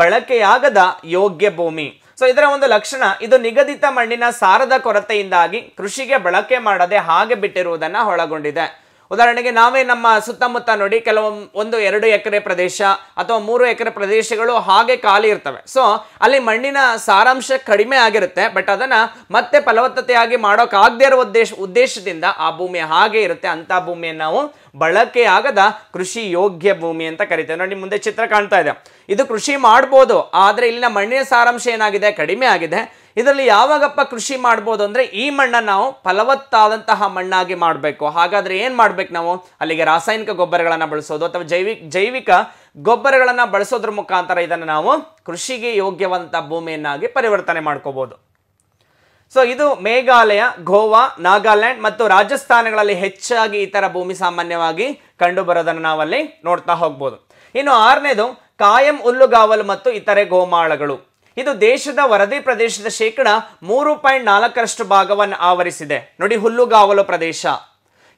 ಬಳಕೆಯಾಗದ ಯೋಗ್ಯ ಭೂಮಿ ಸೊ ಇದರ ಒಂದು ಲಕ್ಷಣ ಇದು ನಿಗದಿತ ಮಣ್ಣಿನ ಸಾರದ ಕೊರತೆಯಿಂದಾಗಿ ಕೃಷಿಗೆ ಬಳಕೆ ಮಾಡದೆ ಹಾಗೆ ಬಿಟ್ಟಿರುವುದನ್ನ ಒಳಗೊಂಡಿದೆ ಉದಾಹರಣೆಗೆ ನಾವೇ ನಮ್ಮ ಸುತ್ತಮುತ್ತ ನೋಡಿ ಕೆಲವು ಒಂದು ಎರಡು ಎಕರೆ ಪ್ರದೇಶ ಅಥವಾ ಮೂರು ಎಕರೆ ಪ್ರದೇಶಗಳು ಹಾಗೆ ಖಾಲಿ ಇರ್ತವೆ ಸೊ ಅಲ್ಲಿ ಮಣ್ಣಿನ ಸಾರಾಂಶ ಕಡಿಮೆ ಆಗಿರುತ್ತೆ ಬಟ್ ಅದನ್ನ ಮತ್ತೆ ಫಲವತ್ತತೆಯಾಗಿ ಮಾಡೋಕ್ಕಾಗದೇ ಇರೋ ಉದ್ದೇಶ ಉದ್ದೇಶದಿಂದ ಆ ಭೂಮಿ ಹಾಗೆ ಇರುತ್ತೆ ಅಂತ ಭೂಮಿಯನ್ನು ನಾವು ಬಳಕೆಯಾಗದ ಕೃಷಿ ಯೋಗ್ಯ ಭೂಮಿ ಅಂತ ಕರಿತೇವೆ ನೋಡಿ ಮುಂದೆ ಚಿತ್ರ ಕಾಣ್ತಾ ಇದೆ ಇದು ಕೃಷಿ ಮಾಡ್ಬೋದು ಆದರೆ ಇಲ್ಲಿನ ಮಣ್ಣಿನ ಸಾರಾಂಶ ಏನಾಗಿದೆ ಕಡಿಮೆ ಆಗಿದೆ ಇದರಲ್ಲಿ ಯಾವಾಗಪ್ಪ ಕೃಷಿ ಮಾಡ್ಬೋದು ಅಂದರೆ ಈ ಮಣ್ಣನ್ನು ನಾವು ಫಲವತ್ತಾದಂತಹ ಮಣ್ಣಾಗಿ ಮಾಡಬೇಕು ಹಾಗಾದರೆ ಏನು ಮಾಡಬೇಕು ನಾವು ಅಲ್ಲಿಗೆ ರಾಸಾಯನಿಕ ಗೊಬ್ಬರಗಳನ್ನು ಬಳಸೋದು ಅಥವಾ ಜೈವಿಕ ಜೈವಿಕ ಗೊಬ್ಬರಗಳನ್ನು ಬಳಸೋದ್ರ ಮುಖಾಂತರ ಇದನ್ನು ನಾವು ಕೃಷಿಗೆ ಯೋಗ್ಯವಂತ ಭೂಮಿಯನ್ನಾಗಿ ಪರಿವರ್ತನೆ ಮಾಡ್ಕೋಬೋದು ಸೊ ಇದು ಮೇಘಾಲಯ ಗೋವಾ ನಾಗಾಲ್ಯಾಂಡ್ ಮತ್ತು ರಾಜಸ್ಥಾನಗಳಲ್ಲಿ ಹೆಚ್ಚಾಗಿ ಈ ಭೂಮಿ ಸಾಮಾನ್ಯವಾಗಿ ಕಂಡುಬರೋದನ್ನು ನಾವಲ್ಲಿ ನೋಡ್ತಾ ಹೋಗ್ಬೋದು ಇನ್ನು ಆರನೇದು ಕಾಯಂ ಹುಲ್ಲುಗಾವಲು ಮತ್ತು ಇತರೆ ಗೋಮಾಳಗಳು ಇದು ದೇಶದ ವರದಿ ಪ್ರದೇಶದ ಶೇಕಡ ಮೂರು ಪಾಯಿಂಟ್ ನಾಲ್ಕರಷ್ಟು ಭಾಗವನ್ನು ಆವರಿಸಿದೆ ನೋಡಿ ಹುಲ್ಲುಗಾವಲು ಪ್ರದೇಶ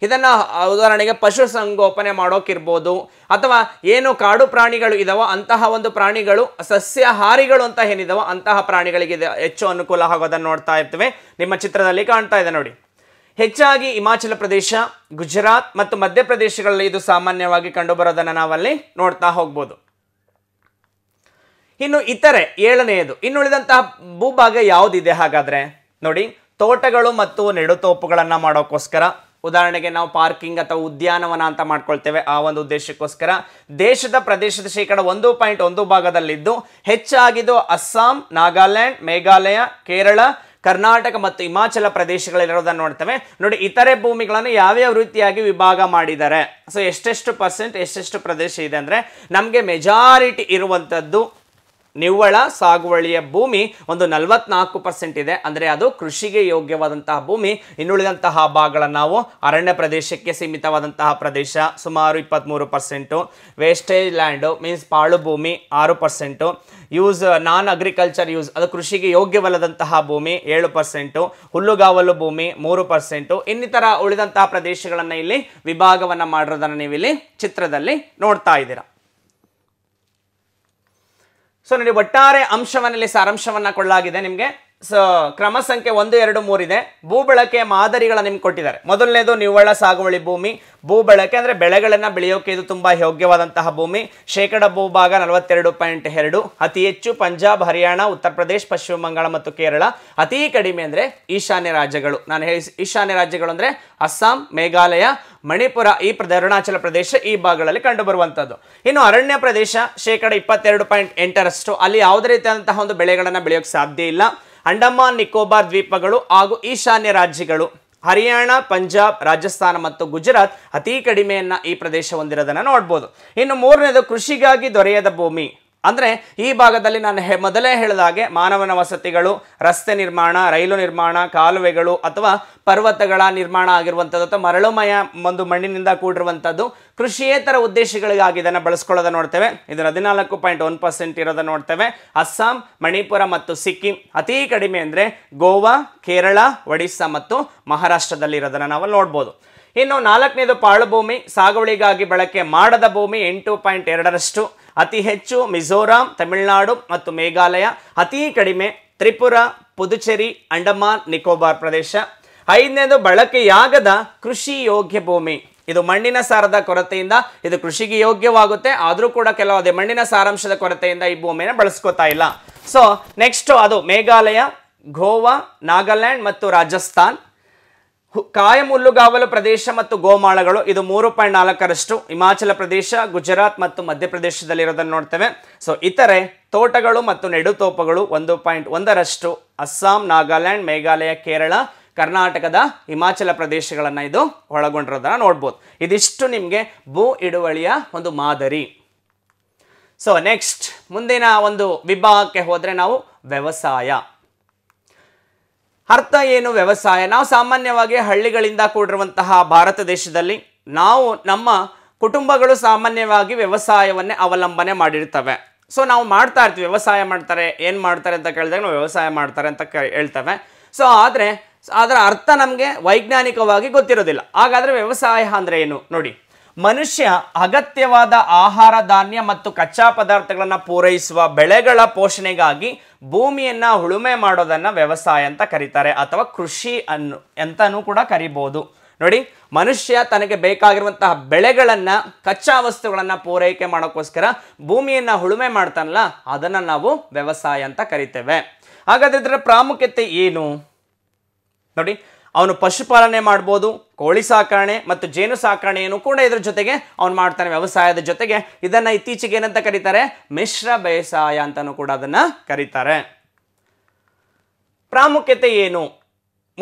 ಇದನ್ನು ಉದಾಹರಣೆಗೆ ಪಶು ಸಂಗೋಪನೆ ಮಾಡೋಕ್ಕಿರ್ಬೋದು ಅಥವಾ ಏನು ಕಾಡು ಪ್ರಾಣಿಗಳು ಇದಾವೋ ಅಂತಹ ಒಂದು ಪ್ರಾಣಿಗಳು ಸಸ್ಯಹಾರಿಗಳು ಅಂತ ಏನಿದಾವೋ ಅಂತಹ ಪ್ರಾಣಿಗಳಿಗೆ ಹೆಚ್ಚು ಅನುಕೂಲ ಆಗೋದನ್ನು ನೋಡ್ತಾ ಇರ್ತವೆ ನಿಮ್ಮ ಚಿತ್ರದಲ್ಲಿ ಕಾಣ್ತಾ ಇದೆ ನೋಡಿ ಹೆಚ್ಚಾಗಿ ಹಿಮಾಚಲ ಪ್ರದೇಶ ಗುಜರಾತ್ ಮತ್ತು ಮಧ್ಯಪ್ರದೇಶಗಳಲ್ಲಿ ಇದು ಸಾಮಾನ್ಯವಾಗಿ ಕಂಡುಬರೋದನ್ನು ನಾವಲ್ಲಿ ನೋಡ್ತಾ ಹೋಗ್ಬೋದು ಇನ್ನು ಇತರೆ ಏಳನೆಯದು ಇನ್ನುಳಿದಂತಹ ಭೂಭಾಗ ಯಾವುದಿದೆ ಹಾಗಾದರೆ ನೋಡಿ ತೋಟಗಳು ಮತ್ತು ನೆಡುತೋಪುಗಳನ್ನು ಮಾಡೋಕ್ಕೋಸ್ಕರ ಉದಾಹರಣೆಗೆ ನಾವು ಪಾರ್ಕಿಂಗ್ ಅಥವಾ ಉದ್ಯಾನವನ ಅಂತ ಮಾಡ್ಕೊಳ್ತೇವೆ ಆ ಒಂದು ಉದ್ದೇಶಕ್ಕೋಸ್ಕರ ದೇಶದ ಪ್ರದೇಶದ ಶೇಕಡ ಒಂದು ಪಾಯಿಂಟ್ ಒಂದು ಭಾಗದಲ್ಲಿದ್ದು ಹೆಚ್ಚಾಗಿದ್ದು ಅಸ್ಸಾಂ ನಾಗಾಲ್ಯಾಂಡ್ ಮೇಘಾಲಯ ಕೇರಳ ಕರ್ನಾಟಕ ಮತ್ತು ಹಿಮಾಚಲ ಪ್ರದೇಶಗಳಲ್ಲಿರೋದನ್ನು ನೋಡ್ತೇವೆ ನೋಡಿ ಇತರೆ ಭೂಮಿಗಳನ್ನು ಯಾವ್ಯಾವ ರೀತಿಯಾಗಿ ವಿಭಾಗ ಮಾಡಿದ್ದಾರೆ ಸೊ ಎಷ್ಟೆಷ್ಟು ಪರ್ಸೆಂಟ್ ಎಷ್ಟೆಷ್ಟು ಪ್ರದೇಶ ಇದೆ ಅಂದರೆ ನಮಗೆ ಮೆಜಾರಿಟಿ ಇರುವಂಥದ್ದು ನಿವ್ವಳ ಸಾಗುವಳಿಯ ಭೂಮಿ ಒಂದು ನಲವತ್ನಾಲ್ಕು ಪರ್ಸೆಂಟ್ ಇದೆ ಅಂದರೆ ಅದು ಕೃಷಿಗೆ ಯೋಗ್ಯವಾದಂತಹ ಭೂಮಿ ಇನ್ನುಳಿದಂತಹ ಭಾಗಗಳನ್ನು ನಾವು ಅರಣ್ಯ ಪ್ರದೇಶಕ್ಕೆ ಸೀಮಿತವಾದಂತಹ ಪ್ರದೇಶ ಸುಮಾರು ಇಪ್ಪತ್ತ್ಮೂರು ಪರ್ಸೆಂಟು ವೇಸ್ಟೇಜ್ ಲ್ಯಾಂಡು ಮೀನ್ಸ್ ಪಾಳು ಭೂಮಿ ಆರು percent use non agriculture use ಅದು ಕೃಷಿಗೆ ಯೋಗ್ಯವಲ್ಲದಂತಹ ಭೂಮಿ ಏಳು ಪರ್ಸೆಂಟು ಹುಲ್ಲುಗಾವಲು ಭೂಮಿ ಮೂರು ಪರ್ಸೆಂಟು ಇನ್ನಿತರ ಉಳಿದಂತಹ ಪ್ರದೇಶಗಳನ್ನು ಇಲ್ಲಿ ವಿಭಾಗವನ್ನು ಮಾಡಿರೋದನ್ನು ನೀವಿಲ್ಲಿ ಚಿತ್ರದಲ್ಲಿ ನೋಡ್ತಾ ಇದ್ದೀರಾ ಸೊ ನೋಡಿ ಒಟ್ಟಾರೆ ಅಂಶವನ್ನಲ್ಲಿ ಸಾರಾಂಶವನ್ನ ಕೊಡಲಾಗಿದೆ ನಿಮಗೆ ಸ ಕ್ರಮ ಸಂಖ್ಯೆ ಒಂದು ಎರಡು ಮೂರಿದೆ ಭೂ ಬಳಕೆಯ ಮಾದರಿಗಳನ್ನು ನಿಮ್ಗೆ ಕೊಟ್ಟಿದ್ದಾರೆ ಮೊದಲನೇದು ನಿವ್ವಳ ಸಾಗುವಳಿ ಭೂಮಿ ಭೂ ಬಳಕೆ ಅಂದರೆ ಬೆಳೆಗಳನ್ನು ಬೆಳೆಯೋಕೆ ಇದು ತುಂಬ ಯೋಗ್ಯವಾದಂತಹ ಭೂಮಿ ಶೇಕಡ ಭೂಭಾಗ ನಲವತ್ತೆರಡು ಪಾಯಿಂಟ್ ಎರಡು ಅತಿ ಹೆಚ್ಚು ಪಂಜಾಬ್ ಹರಿಯಾಣ ಉತ್ತರ ಪ್ರದೇಶ ಪಶ್ಚಿಮ ಬಂಗಾಳ ಮತ್ತು ಕೇರಳ ಅತಿ ಕಡಿಮೆ ಅಂದರೆ ಈಶಾನ್ಯ ರಾಜ್ಯಗಳು ನಾನು ಹೇಳಿ ಈಶಾನ್ಯ ರಾಜ್ಯಗಳು ಅಂದರೆ ಅಸ್ಸಾಂ ಮೇಘಾಲಯ ಮಣಿಪುರ ಈ ಪ್ರದೇಶ ಅರುಣಾಚಲ ಪ್ರದೇಶ ಈ ಭಾಗಗಳಲ್ಲಿ ಕಂಡುಬರುವಂಥದ್ದು ಇನ್ನು ಅರಣ್ಯ ಪ್ರದೇಶ ಶೇಕಡ ಇಪ್ಪತ್ತೆರಡು ಪಾಯಿಂಟ್ ಎಂಟರಷ್ಟು ಅಲ್ಲಿ ಯಾವುದೇ ರೀತಿಯಾದಂತಹ ಒಂದು ಬೆಳೆಗಳನ್ನು ಬೆಳೆಯೋಕ್ಕೆ ಸಾಧ್ಯ ಇಲ್ಲ ಅಂಡಮಾನ್ ನಿಕೋಬಾರ್ ದ್ವೀಪಗಳು ಹಾಗೂ ಈಶಾನ್ಯ ರಾಜ್ಯಗಳು ಹರಿಯಾಣ ಪಂಜಾಬ್ ರಾಜಸ್ಥಾನ ಮತ್ತು ಗುಜರಾತ್ ಅತಿ ಕಡಿಮೆಯನ್ನು ಈ ಪ್ರದೇಶ ಹೊಂದಿರೋದನ್ನು ನೋಡ್ಬೋದು ಇನ್ನು ಮೂರನೇದು ಕೃಷಿಗಾಗಿ ದೊರೆಯದ ಭೂಮಿ ಅಂದರೆ ಈ ಭಾಗದಲ್ಲಿ ನಾನು ಹೆ ಮೊದಲೇ ಹೇಳಿದ ಹಾಗೆ ಮಾನವನ ವಸತಿಗಳು ರಸ್ತೆ ನಿರ್ಮಾಣ ರೈಲು ನಿರ್ಮಾಣ ಕಾಲುವೆಗಳು ಅಥವಾ ಪರ್ವತಗಳ ನಿರ್ಮಾಣ ಆಗಿರುವಂಥದ್ದು ಅಥವಾ ಮರಳುಮಯ ಒಂದು ಮಣ್ಣಿನಿಂದ ಕೂಡಿರುವಂಥದ್ದು ಕೃಷಿಯೇತರ ಉದ್ದೇಶಗಳಿಗಾಗಿ ಇದನ್ನು ಬಳಸ್ಕೊಳ್ಳೋದನ್ನು ನೋಡ್ತೇವೆ ಇದನ್ನು ಹದಿನಾಲ್ಕು ಪಾಯಿಂಟ್ ಒನ್ ಪರ್ಸೆಂಟ್ ಇರೋದನ್ನು ನೋಡ್ತೇವೆ ಅಸ್ಸಾಂ ಮಣಿಪುರ ಮತ್ತು ಸಿಕ್ಕಿಂ ಅತೀ ಕಡಿಮೆ ಅಂದರೆ ಗೋವಾ ಕೇರಳ ಒಡಿಸ್ಸಾ ಮತ್ತು ಮಹಾರಾಷ್ಟ್ರದಲ್ಲಿ ನಾವು ನೋಡ್ಬೋದು ಇನ್ನು ನಾಲ್ಕನೇದು ಪಾಳುಭೂಮಿ ಸಾಗುವಳಿಗಾಗಿ ಬಳಕೆ ಮಾಡದ ಭೂಮಿ ಎಂಟು ಪಾಯಿಂಟ್ ಎರಡರಷ್ಟು ಅತಿ ಹೆಚ್ಚು ಮಿಜೋರಾಂ ತಮಿಳುನಾಡು ಮತ್ತು ಮೇಘಾಲಯ ಅತಿ ಕಡಿಮೆ ತ್ರಿಪುರ ಪುದುಚೇರಿ ಅಂಡಮಾನ್ ನಿಕೋಬಾರ್ ಪ್ರದೇಶ ಐದನೇದು ಬಳಕೆಯಾಗದ ಕೃಷಿ ಯೋಗ್ಯ ಭೂಮಿ ಇದು ಮಣ್ಣಿನ ಸಾರದ ಕೊರತೆಯಿಂದ ಇದು ಕೃಷಿಗೆ ಯೋಗ್ಯವಾಗುತ್ತೆ ಆದರೂ ಕೂಡ ಕೆಲವು ಅದೇ ಮಣ್ಣಿನ ಸಾರಾಂಶದ ಕೊರತೆಯಿಂದ ಈ ಭೂಮಿನ ಬಳಸ್ಕೋತಾ ಇಲ್ಲ ಸೊ ನೆಕ್ಸ್ಟು ಅದು ಮೇಘಾಲಯ ಗೋವಾ ನಾಗಾಲ್ಯಾಂಡ್ ಮತ್ತು ರಾಜಸ್ಥಾನ್ ಕಾಯಮುಲ್ಲುಗಾವಲು ಪ್ರದೇಶ ಮತ್ತು ಗೋಮಾಳಗಳು ಇದು ಮೂರು ಪಾಯಿಂಟ್ ನಾಲ್ಕರಷ್ಟು ಹಿಮಾಚಲ ಪ್ರದೇಶ ಗುಜರಾತ್ ಮತ್ತು ಮಧ್ಯಪ್ರದೇಶದಲ್ಲಿರೋದನ್ನು ನೋಡ್ತೇವೆ ಸೊ ಇತರೆ ತೋಟಗಳು ಮತ್ತು ನೆಡುತೋಪಗಳು ಒಂದು ಪಾಯಿಂಟ್ ಒಂದರಷ್ಟು ಅಸ್ಸಾಂ ನಾಗಾಲ್ಯಾಂಡ್ ಮೇಘಾಲಯ ಕೇರಳ ಕರ್ನಾಟಕದ ಹಿಮಾಚಲ ಪ್ರದೇಶಗಳನ್ನು ಇದು ಒಳಗೊಂಡಿರೋದನ್ನು ನೋಡ್ಬೋದು ಇದಿಷ್ಟು ನಿಮಗೆ ಭೂ ಇಡುವಳಿಯ ಒಂದು ಮಾದರಿ ಸೊ ನೆಕ್ಸ್ಟ್ ಮುಂದಿನ ಒಂದು ವಿಭಾಗಕ್ಕೆ ಹೋದರೆ ನಾವು ವ್ಯವಸಾಯ ಅರ್ಥ ಏನು ವ್ಯವಸಾಯ ನಾವು ಸಾಮಾನ್ಯವಾಗಿ ಹಳ್ಳಿಗಳಿಂದ ಕೂಡಿರುವಂತಹ ಭಾರತ ದೇಶದಲ್ಲಿ ನಾವು ನಮ್ಮ ಕುಟುಂಬಗಳು ಸಾಮಾನ್ಯವಾಗಿ ವ್ಯವಸಾಯವನ್ನೇ ಅವಲಂಬನೆ ಮಾಡಿರ್ತವೆ ಸೊ ನಾವು ಮಾಡ್ತಾ ಇರ್ತೀವಿ ವ್ಯವಸಾಯ ಮಾಡ್ತಾರೆ ಏನು ಮಾಡ್ತಾರೆ ಅಂತ ಕೇಳಿದಾಗ ನಾವು ವ್ಯವಸಾಯ ಮಾಡ್ತಾರೆ ಅಂತ ಹೇಳ್ತವೆ ಸೊ ಆದರೆ ಅದರ ಅರ್ಥ ನಮಗೆ ವೈಜ್ಞಾನಿಕವಾಗಿ ಗೊತ್ತಿರೋದಿಲ್ಲ ಹಾಗಾದರೆ ವ್ಯವಸಾಯ ಅಂದರೆ ಏನು ನೋಡಿ ಮನುಷ್ಯ ಅಗತ್ಯವಾದ ಆಹಾರ ಧಾನ್ಯ ಮತ್ತು ಕಚ್ಚಾ ಪದಾರ್ಥಗಳನ್ನು ಪೂರೈಸುವ ಬೆಳೆಗಳ ಪೋಷಣೆಗಾಗಿ ಭೂಮಿಯನ್ನು ಉಳುಮೆ ಮಾಡೋದನ್ನು ವ್ಯವಸಾಯ ಅಂತ ಕರೀತಾರೆ ಅಥವಾ ಕೃಷಿ ಅನ್ನು ಅಂತಲೂ ಕೂಡ ಕರಿಬೋದು ನೋಡಿ ಮನುಷ್ಯ ತನಗೆ ಬೇಕಾಗಿರುವಂತಹ ಬೆಳೆಗಳನ್ನು ಕಚ್ಚಾ ವಸ್ತುಗಳನ್ನು ಪೂರೈಕೆ ಮಾಡೋಕ್ಕೋಸ್ಕರ ಭೂಮಿಯನ್ನು ಉಳುಮೆ ಮಾಡ್ತಾನಲ್ಲ ಅದನ್ನು ನಾವು ವ್ಯವಸಾಯ ಅಂತ ಕರಿತೇವೆ ಹಾಗಾದ್ರೆ ಇದರ ಪ್ರಾಮುಖ್ಯತೆ ಏನು ನೋಡಿ ಅವನು ಪಶುಪಾಲನೆ ಮಾಡ್ಬೋದು ಕೋಳಿ ಸಾಕಾಣೆ ಮತ್ತು ಜೇನು ಸಾಕಾಣೆಯನ್ನು ಕೂಡ ಇದರ ಜೊತೆಗೆ ಅವ್ನು ಮಾಡ್ತಾನೆ ವ್ಯವಸಾಯದ ಜೊತೆಗೆ ಇದನ್ನು ಇತ್ತೀಚೆಗೆ ಏನಂತ ಕರೀತಾರೆ ಮಿಶ್ರ ಬೇಸಾಯ ಅಂತಲೂ ಕೂಡ ಅದನ್ನು ಕರೀತಾರೆ ಪ್ರಾಮುಖ್ಯತೆ ಏನು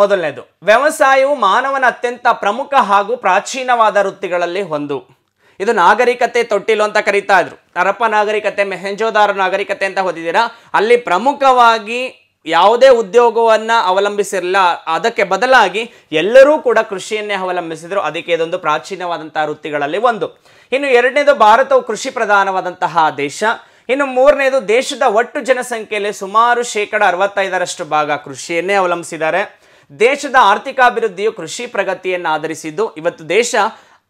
ಮೊದಲನೇದು ವ್ಯವಸಾಯವು ಮಾನವನ ಅತ್ಯಂತ ಪ್ರಮುಖ ಹಾಗೂ ಪ್ರಾಚೀನವಾದ ವೃತ್ತಿಗಳಲ್ಲಿ ಒಂದು ಇದು ನಾಗರಿಕತೆ ತೊಟ್ಟಿಲು ಅಂತ ಕರೀತಾ ಇದ್ರು ಅರಪ್ಪ ನಾಗರಿಕತೆ ಮೆಹೆಂಜೋದಾರ ನಾಗರಿಕತೆ ಅಂತ ಓದಿದ್ದೀರಾ ಅಲ್ಲಿ ಪ್ರಮುಖವಾಗಿ ಯಾವುದೇ ಉದ್ಯೋಗವನ್ನು ಅವಲಂಬಿಸಿರಲ್ಲ ಅದಕ್ಕೆ ಬದಲಾಗಿ ಎಲ್ಲರೂ ಕೂಡ ಕೃಷಿಯನ್ನೇ ಅವಲಂಬಿಸಿದರು ಅದಕ್ಕೆ ಇದೊಂದು ಪ್ರಾಚೀನವಾದಂತಹ ವೃತ್ತಿಗಳಲ್ಲಿ ಒಂದು ಇನ್ನು ಎರಡನೇದು ಭಾರತವು ಕೃಷಿ ಪ್ರಧಾನವಾದಂತಹ ದೇಶ ಇನ್ನು ಮೂರನೇದು ದೇಶದ ಒಟ್ಟು ಜನಸಂಖ್ಯೆಯಲ್ಲಿ ಸುಮಾರು ಶೇಕಡ ಅರವತ್ತೈದರಷ್ಟು ಭಾಗ ಕೃಷಿಯನ್ನೇ ಅವಲಂಬಿಸಿದ್ದಾರೆ ದೇಶದ ಆರ್ಥಿಕಾಭಿವೃದ್ಧಿಯು ಕೃಷಿ ಪ್ರಗತಿಯನ್ನು ಆಧರಿಸಿದ್ದು ಇವತ್ತು ದೇಶ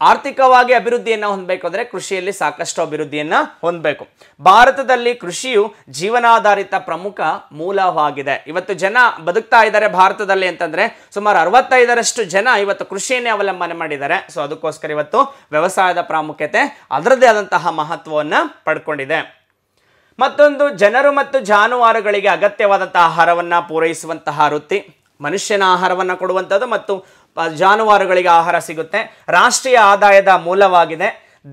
ಆರ್ಥಿಕವಾಗಿ ಅಭಿವೃದ್ಧಿಯನ್ನು ಅಂದರೆ ಕೃಷಿಯಲ್ಲಿ ಸಾಕಷ್ಟು ಅಭಿವೃದ್ಧಿಯನ್ನು ಹೊಂದಬೇಕು ಭಾರತದಲ್ಲಿ ಕೃಷಿಯು ಜೀವನಾಧಾರಿತ ಪ್ರಮುಖ ಮೂಲವಾಗಿದೆ ಇವತ್ತು ಜನ ಬದುಕ್ತಾ ಇದ್ದಾರೆ ಭಾರತದಲ್ಲಿ ಅಂತಂದರೆ ಸುಮಾರು ಅರವತ್ತೈದರಷ್ಟು ಜನ ಇವತ್ತು ಕೃಷಿಯನ್ನೇ ಅವಲಂಬನೆ ಮಾಡಿದ್ದಾರೆ ಸೊ ಅದಕ್ಕೋಸ್ಕರ ಇವತ್ತು ವ್ಯವಸಾಯದ ಪ್ರಾಮುಖ್ಯತೆ ಅದರದೇ ಆದಂತಹ ಮಹತ್ವವನ್ನು ಪಡ್ಕೊಂಡಿದೆ ಮತ್ತೊಂದು ಜನರು ಮತ್ತು ಜಾನುವಾರುಗಳಿಗೆ ಅಗತ್ಯವಾದಂತಹ ಆಹಾರವನ್ನು ಪೂರೈಸುವಂತಹ ವೃತ್ತಿ ಮನುಷ್ಯನ ಆಹಾರವನ್ನು ಕೊಡುವಂಥದ್ದು ಮತ್ತು ಜಾನುವಾರುಗಳಿಗೆ ಆಹಾರ ಸಿಗುತ್ತೆ ರಾಷ್ಟ್ರೀಯ ಆದಾಯದ ಮೂಲವಾಗಿದೆ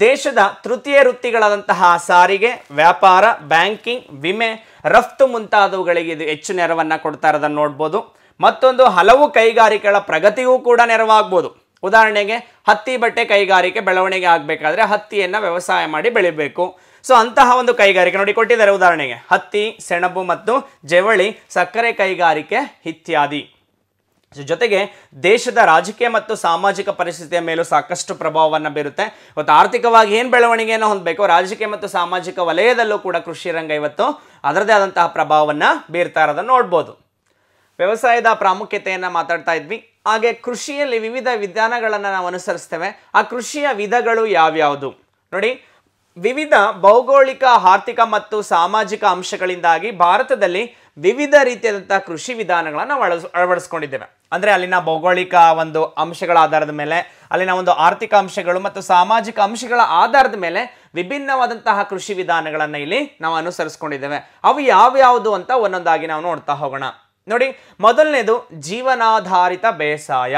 ದೇಶದ ತೃತೀಯ ವೃತ್ತಿಗಳಾದಂತಹ ಸಾರಿಗೆ ವ್ಯಾಪಾರ ಬ್ಯಾಂಕಿಂಗ್ ವಿಮೆ ರಫ್ತು ಮುಂತಾದವುಗಳಿಗೆ ಇದು ಹೆಚ್ಚು ನೆರವನ್ನು ಕೊಡ್ತಾ ಇರೋದನ್ನು ನೋಡ್ಬೋದು ಮತ್ತೊಂದು ಹಲವು ಕೈಗಾರಿಕೆಗಳ ಪ್ರಗತಿಗೂ ಕೂಡ ನೆರವಾಗ್ಬೋದು ಉದಾಹರಣೆಗೆ ಹತ್ತಿ ಬಟ್ಟೆ ಕೈಗಾರಿಕೆ ಬೆಳವಣಿಗೆ ಆಗಬೇಕಾದ್ರೆ ಹತ್ತಿಯನ್ನು ವ್ಯವಸಾಯ ಮಾಡಿ ಬೆಳಿಬೇಕು ಸೊ ಅಂತಹ ಒಂದು ಕೈಗಾರಿಕೆ ನೋಡಿ ಕೊಟ್ಟಿದ್ದಾರೆ ಉದಾಹರಣೆಗೆ ಹತ್ತಿ ಸೆಣಬು ಮತ್ತು ಜವಳಿ ಸಕ್ಕರೆ ಕೈಗಾರಿಕೆ ಇತ್ಯಾದಿ ಜೊತೆಗೆ ದೇಶದ ರಾಜಕೀಯ ಮತ್ತು ಸಾಮಾಜಿಕ ಪರಿಸ್ಥಿತಿಯ ಮೇಲೂ ಸಾಕಷ್ಟು ಪ್ರಭಾವವನ್ನು ಬೀರುತ್ತೆ ಇವತ್ತು ಆರ್ಥಿಕವಾಗಿ ಏನು ಬೆಳವಣಿಗೆಯನ್ನು ಹೊಂದಬೇಕು ರಾಜಕೀಯ ಮತ್ತು ಸಾಮಾಜಿಕ ವಲಯದಲ್ಲೂ ಕೂಡ ಕೃಷಿ ರಂಗ ಇವತ್ತು ಅದರದೇ ಆದಂತಹ ಪ್ರಭಾವವನ್ನು ಬೀರ್ತಾ ಇರೋದನ್ನು ನೋಡ್ಬೋದು ವ್ಯವಸಾಯದ ಪ್ರಾಮುಖ್ಯತೆಯನ್ನು ಮಾತಾಡ್ತಾ ಇದ್ವಿ ಹಾಗೆ ಕೃಷಿಯಲ್ಲಿ ವಿವಿಧ ವಿಧಾನಗಳನ್ನು ನಾವು ಅನುಸರಿಸ್ತೇವೆ ಆ ಕೃಷಿಯ ವಿಧಗಳು ಯಾವ್ಯಾವುದು ನೋಡಿ ವಿವಿಧ ಭೌಗೋಳಿಕ ಆರ್ಥಿಕ ಮತ್ತು ಸಾಮಾಜಿಕ ಅಂಶಗಳಿಂದಾಗಿ ಭಾರತದಲ್ಲಿ ವಿವಿಧ ರೀತಿಯಾದಂಥ ಕೃಷಿ ವಿಧಾನಗಳನ್ನು ಅಳವಡಿಸ್ ಅಳವಡಿಸ್ಕೊಂಡಿದ್ದೇವೆ ಅಂದರೆ ಅಲ್ಲಿನ ಭೌಗೋಳಿಕ ಒಂದು ಅಂಶಗಳ ಆಧಾರದ ಮೇಲೆ ಅಲ್ಲಿನ ಒಂದು ಆರ್ಥಿಕ ಅಂಶಗಳು ಮತ್ತು ಸಾಮಾಜಿಕ ಅಂಶಗಳ ಆಧಾರದ ಮೇಲೆ ವಿಭಿನ್ನವಾದಂತಹ ಕೃಷಿ ವಿಧಾನಗಳನ್ನು ಇಲ್ಲಿ ನಾವು ಅನುಸರಿಸ್ಕೊಂಡಿದ್ದೇವೆ ಅವು ಯಾವ್ಯಾವುದು ಅಂತ ಒಂದೊಂದಾಗಿ ನಾವು ನೋಡ್ತಾ ಹೋಗೋಣ ನೋಡಿ ಮೊದಲನೇದು ಜೀವನಾಧಾರಿತ ಬೇಸಾಯ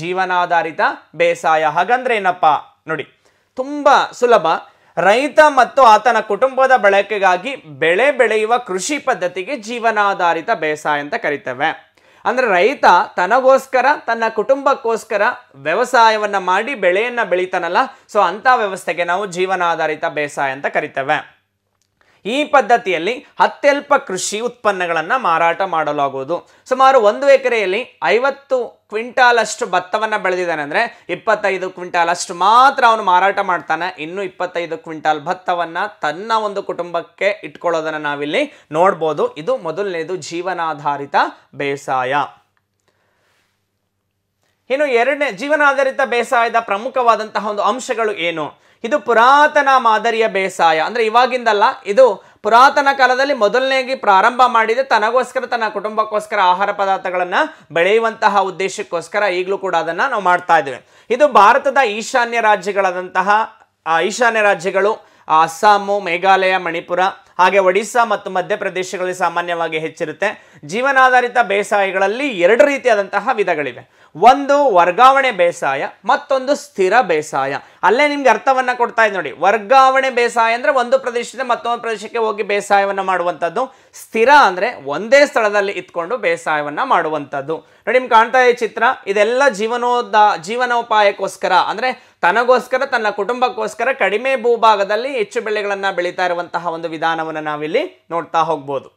ಜೀವನಾಧಾರಿತ ಬೇಸಾಯ ಹಾಗಂದ್ರೆ ಏನಪ್ಪ ನೋಡಿ ತುಂಬ ಸುಲಭ ರೈತ ಮತ್ತು ಆತನ ಕುಟುಂಬದ ಬಳಕೆಗಾಗಿ ಬೆಳೆ ಬೆಳೆಯುವ ಕೃಷಿ ಪದ್ಧತಿಗೆ ಜೀವನಾಧಾರಿತ ಬೇಸಾಯ ಅಂತ ಕರಿತೇವೆ ಅಂದರೆ ರೈತ ತನಗೋಸ್ಕರ ತನ್ನ ಕುಟುಂಬಕ್ಕೋಸ್ಕರ ವ್ಯವಸಾಯವನ್ನು ಮಾಡಿ ಬೆಳೆಯನ್ನು ಬೆಳಿತಾನಲ್ಲ ಸೊ ಅಂಥ ವ್ಯವಸ್ಥೆಗೆ ನಾವು ಜೀವನಾಧಾರಿತ ಬೇಸಾಯ ಅಂತ ಕರಿತೇವೆ ಈ ಪದ್ಧತಿಯಲ್ಲಿ ಅತ್ಯಲ್ಪ ಕೃಷಿ ಉತ್ಪನ್ನಗಳನ್ನು ಮಾರಾಟ ಮಾಡಲಾಗುವುದು ಸುಮಾರು ಒಂದು ಎಕರೆಯಲ್ಲಿ ಐವತ್ತು ಕ್ವಿಂಟಾಲ್ ಅಷ್ಟು ಭತ್ತವನ್ನು ಬೆಳೆದಿದ್ದಾನೆ ಅಂದರೆ ಇಪ್ಪತ್ತೈದು ಕ್ವಿಂಟಾಲ್ ಅಷ್ಟು ಮಾತ್ರ ಅವನು ಮಾರಾಟ ಮಾಡ್ತಾನೆ ಇನ್ನು ಇಪ್ಪತ್ತೈದು ಕ್ವಿಂಟಾಲ್ ಭತ್ತವನ್ನು ತನ್ನ ಒಂದು ಕುಟುಂಬಕ್ಕೆ ಇಟ್ಕೊಳ್ಳೋದನ್ನು ನಾವಿಲ್ಲಿ ನೋಡ್ಬೋದು ಇದು ಮೊದಲನೇದು ಜೀವನಾಧಾರಿತ ಬೇಸಾಯ ಇನ್ನು ಎರಡನೇ ಜೀವನಾಧಾರಿತ ಬೇಸಾಯದ ಪ್ರಮುಖವಾದಂತಹ ಒಂದು ಅಂಶಗಳು ಏನು ಇದು ಪುರಾತನ ಮಾದರಿಯ ಬೇಸಾಯ ಅಂದರೆ ಇವಾಗಿಂದಲ್ಲ ಇದು ಪುರಾತನ ಕಾಲದಲ್ಲಿ ಮೊದಲನೇಗೆ ಪ್ರಾರಂಭ ಮಾಡಿದೆ ತನಗೋಸ್ಕರ ತನ್ನ ಕುಟುಂಬಕ್ಕೋಸ್ಕರ ಆಹಾರ ಪದಾರ್ಥಗಳನ್ನು ಬೆಳೆಯುವಂತಹ ಉದ್ದೇಶಕ್ಕೋಸ್ಕರ ಈಗಲೂ ಕೂಡ ಅದನ್ನು ನಾವು ಮಾಡ್ತಾ ಇದ್ದೇವೆ ಇದು ಭಾರತದ ಈಶಾನ್ಯ ರಾಜ್ಯಗಳಾದಂತಹ ಈಶಾನ್ಯ ರಾಜ್ಯಗಳು ಅಸ್ಸಾಮು ಮೇಘಾಲಯ ಮಣಿಪುರ ಹಾಗೆ ಒಡಿಸ್ಸಾ ಮತ್ತು ಮಧ್ಯಪ್ರದೇಶಗಳಲ್ಲಿ ಸಾಮಾನ್ಯವಾಗಿ ಹೆಚ್ಚಿರುತ್ತೆ ಜೀವನಾಧಾರಿತ ಬೇಸಾಯಗಳಲ್ಲಿ ಎರಡು ರೀತಿಯಾದಂತಹ ವಿಧಗಳಿವೆ ಒಂದು ವರ್ಗಾವಣೆ ಬೇಸಾಯ ಮತ್ತೊಂದು ಸ್ಥಿರ ಬೇಸಾಯ ಅಲ್ಲೇ ನಿಮ್ಗೆ ಅರ್ಥವನ್ನ ಕೊಡ್ತಾ ಇದೆ ನೋಡಿ ವರ್ಗಾವಣೆ ಬೇಸಾಯ ಅಂದ್ರೆ ಒಂದು ಪ್ರದೇಶದಿಂದ ಮತ್ತೊಂದು ಪ್ರದೇಶಕ್ಕೆ ಹೋಗಿ ಬೇಸಾಯವನ್ನು ಮಾಡುವಂಥದ್ದು ಸ್ಥಿರ ಅಂದ್ರೆ ಒಂದೇ ಸ್ಥಳದಲ್ಲಿ ಇತ್ಕೊಂಡು ಬೇಸಾಯವನ್ನ ಮಾಡುವಂಥದ್ದು ನೋಡಿ ನಿಮ್ಗೆ ಕಾಣ್ತಾ ಇದೆ ಚಿತ್ರ ಇದೆಲ್ಲ ಜೀವನೋದ ಜೀವನೋಪಾಯಕ್ಕೋಸ್ಕರ ಅಂದ್ರೆ ತನಗೋಸ್ಕರ ತನ್ನ ಕುಟುಂಬಕ್ಕೋಸ್ಕರ ಕಡಿಮೆ ಭೂಭಾಗದಲ್ಲಿ ಹೆಚ್ಚು ಬೆಳೆಗಳನ್ನು ಬೆಳೀತಾ ಇರುವಂತಹ ಒಂದು ವಿಧಾನವನ್ನು ನಾವಿಲ್ಲಿ ನೋಡ್ತಾ ಹೋಗ್ಬೋದು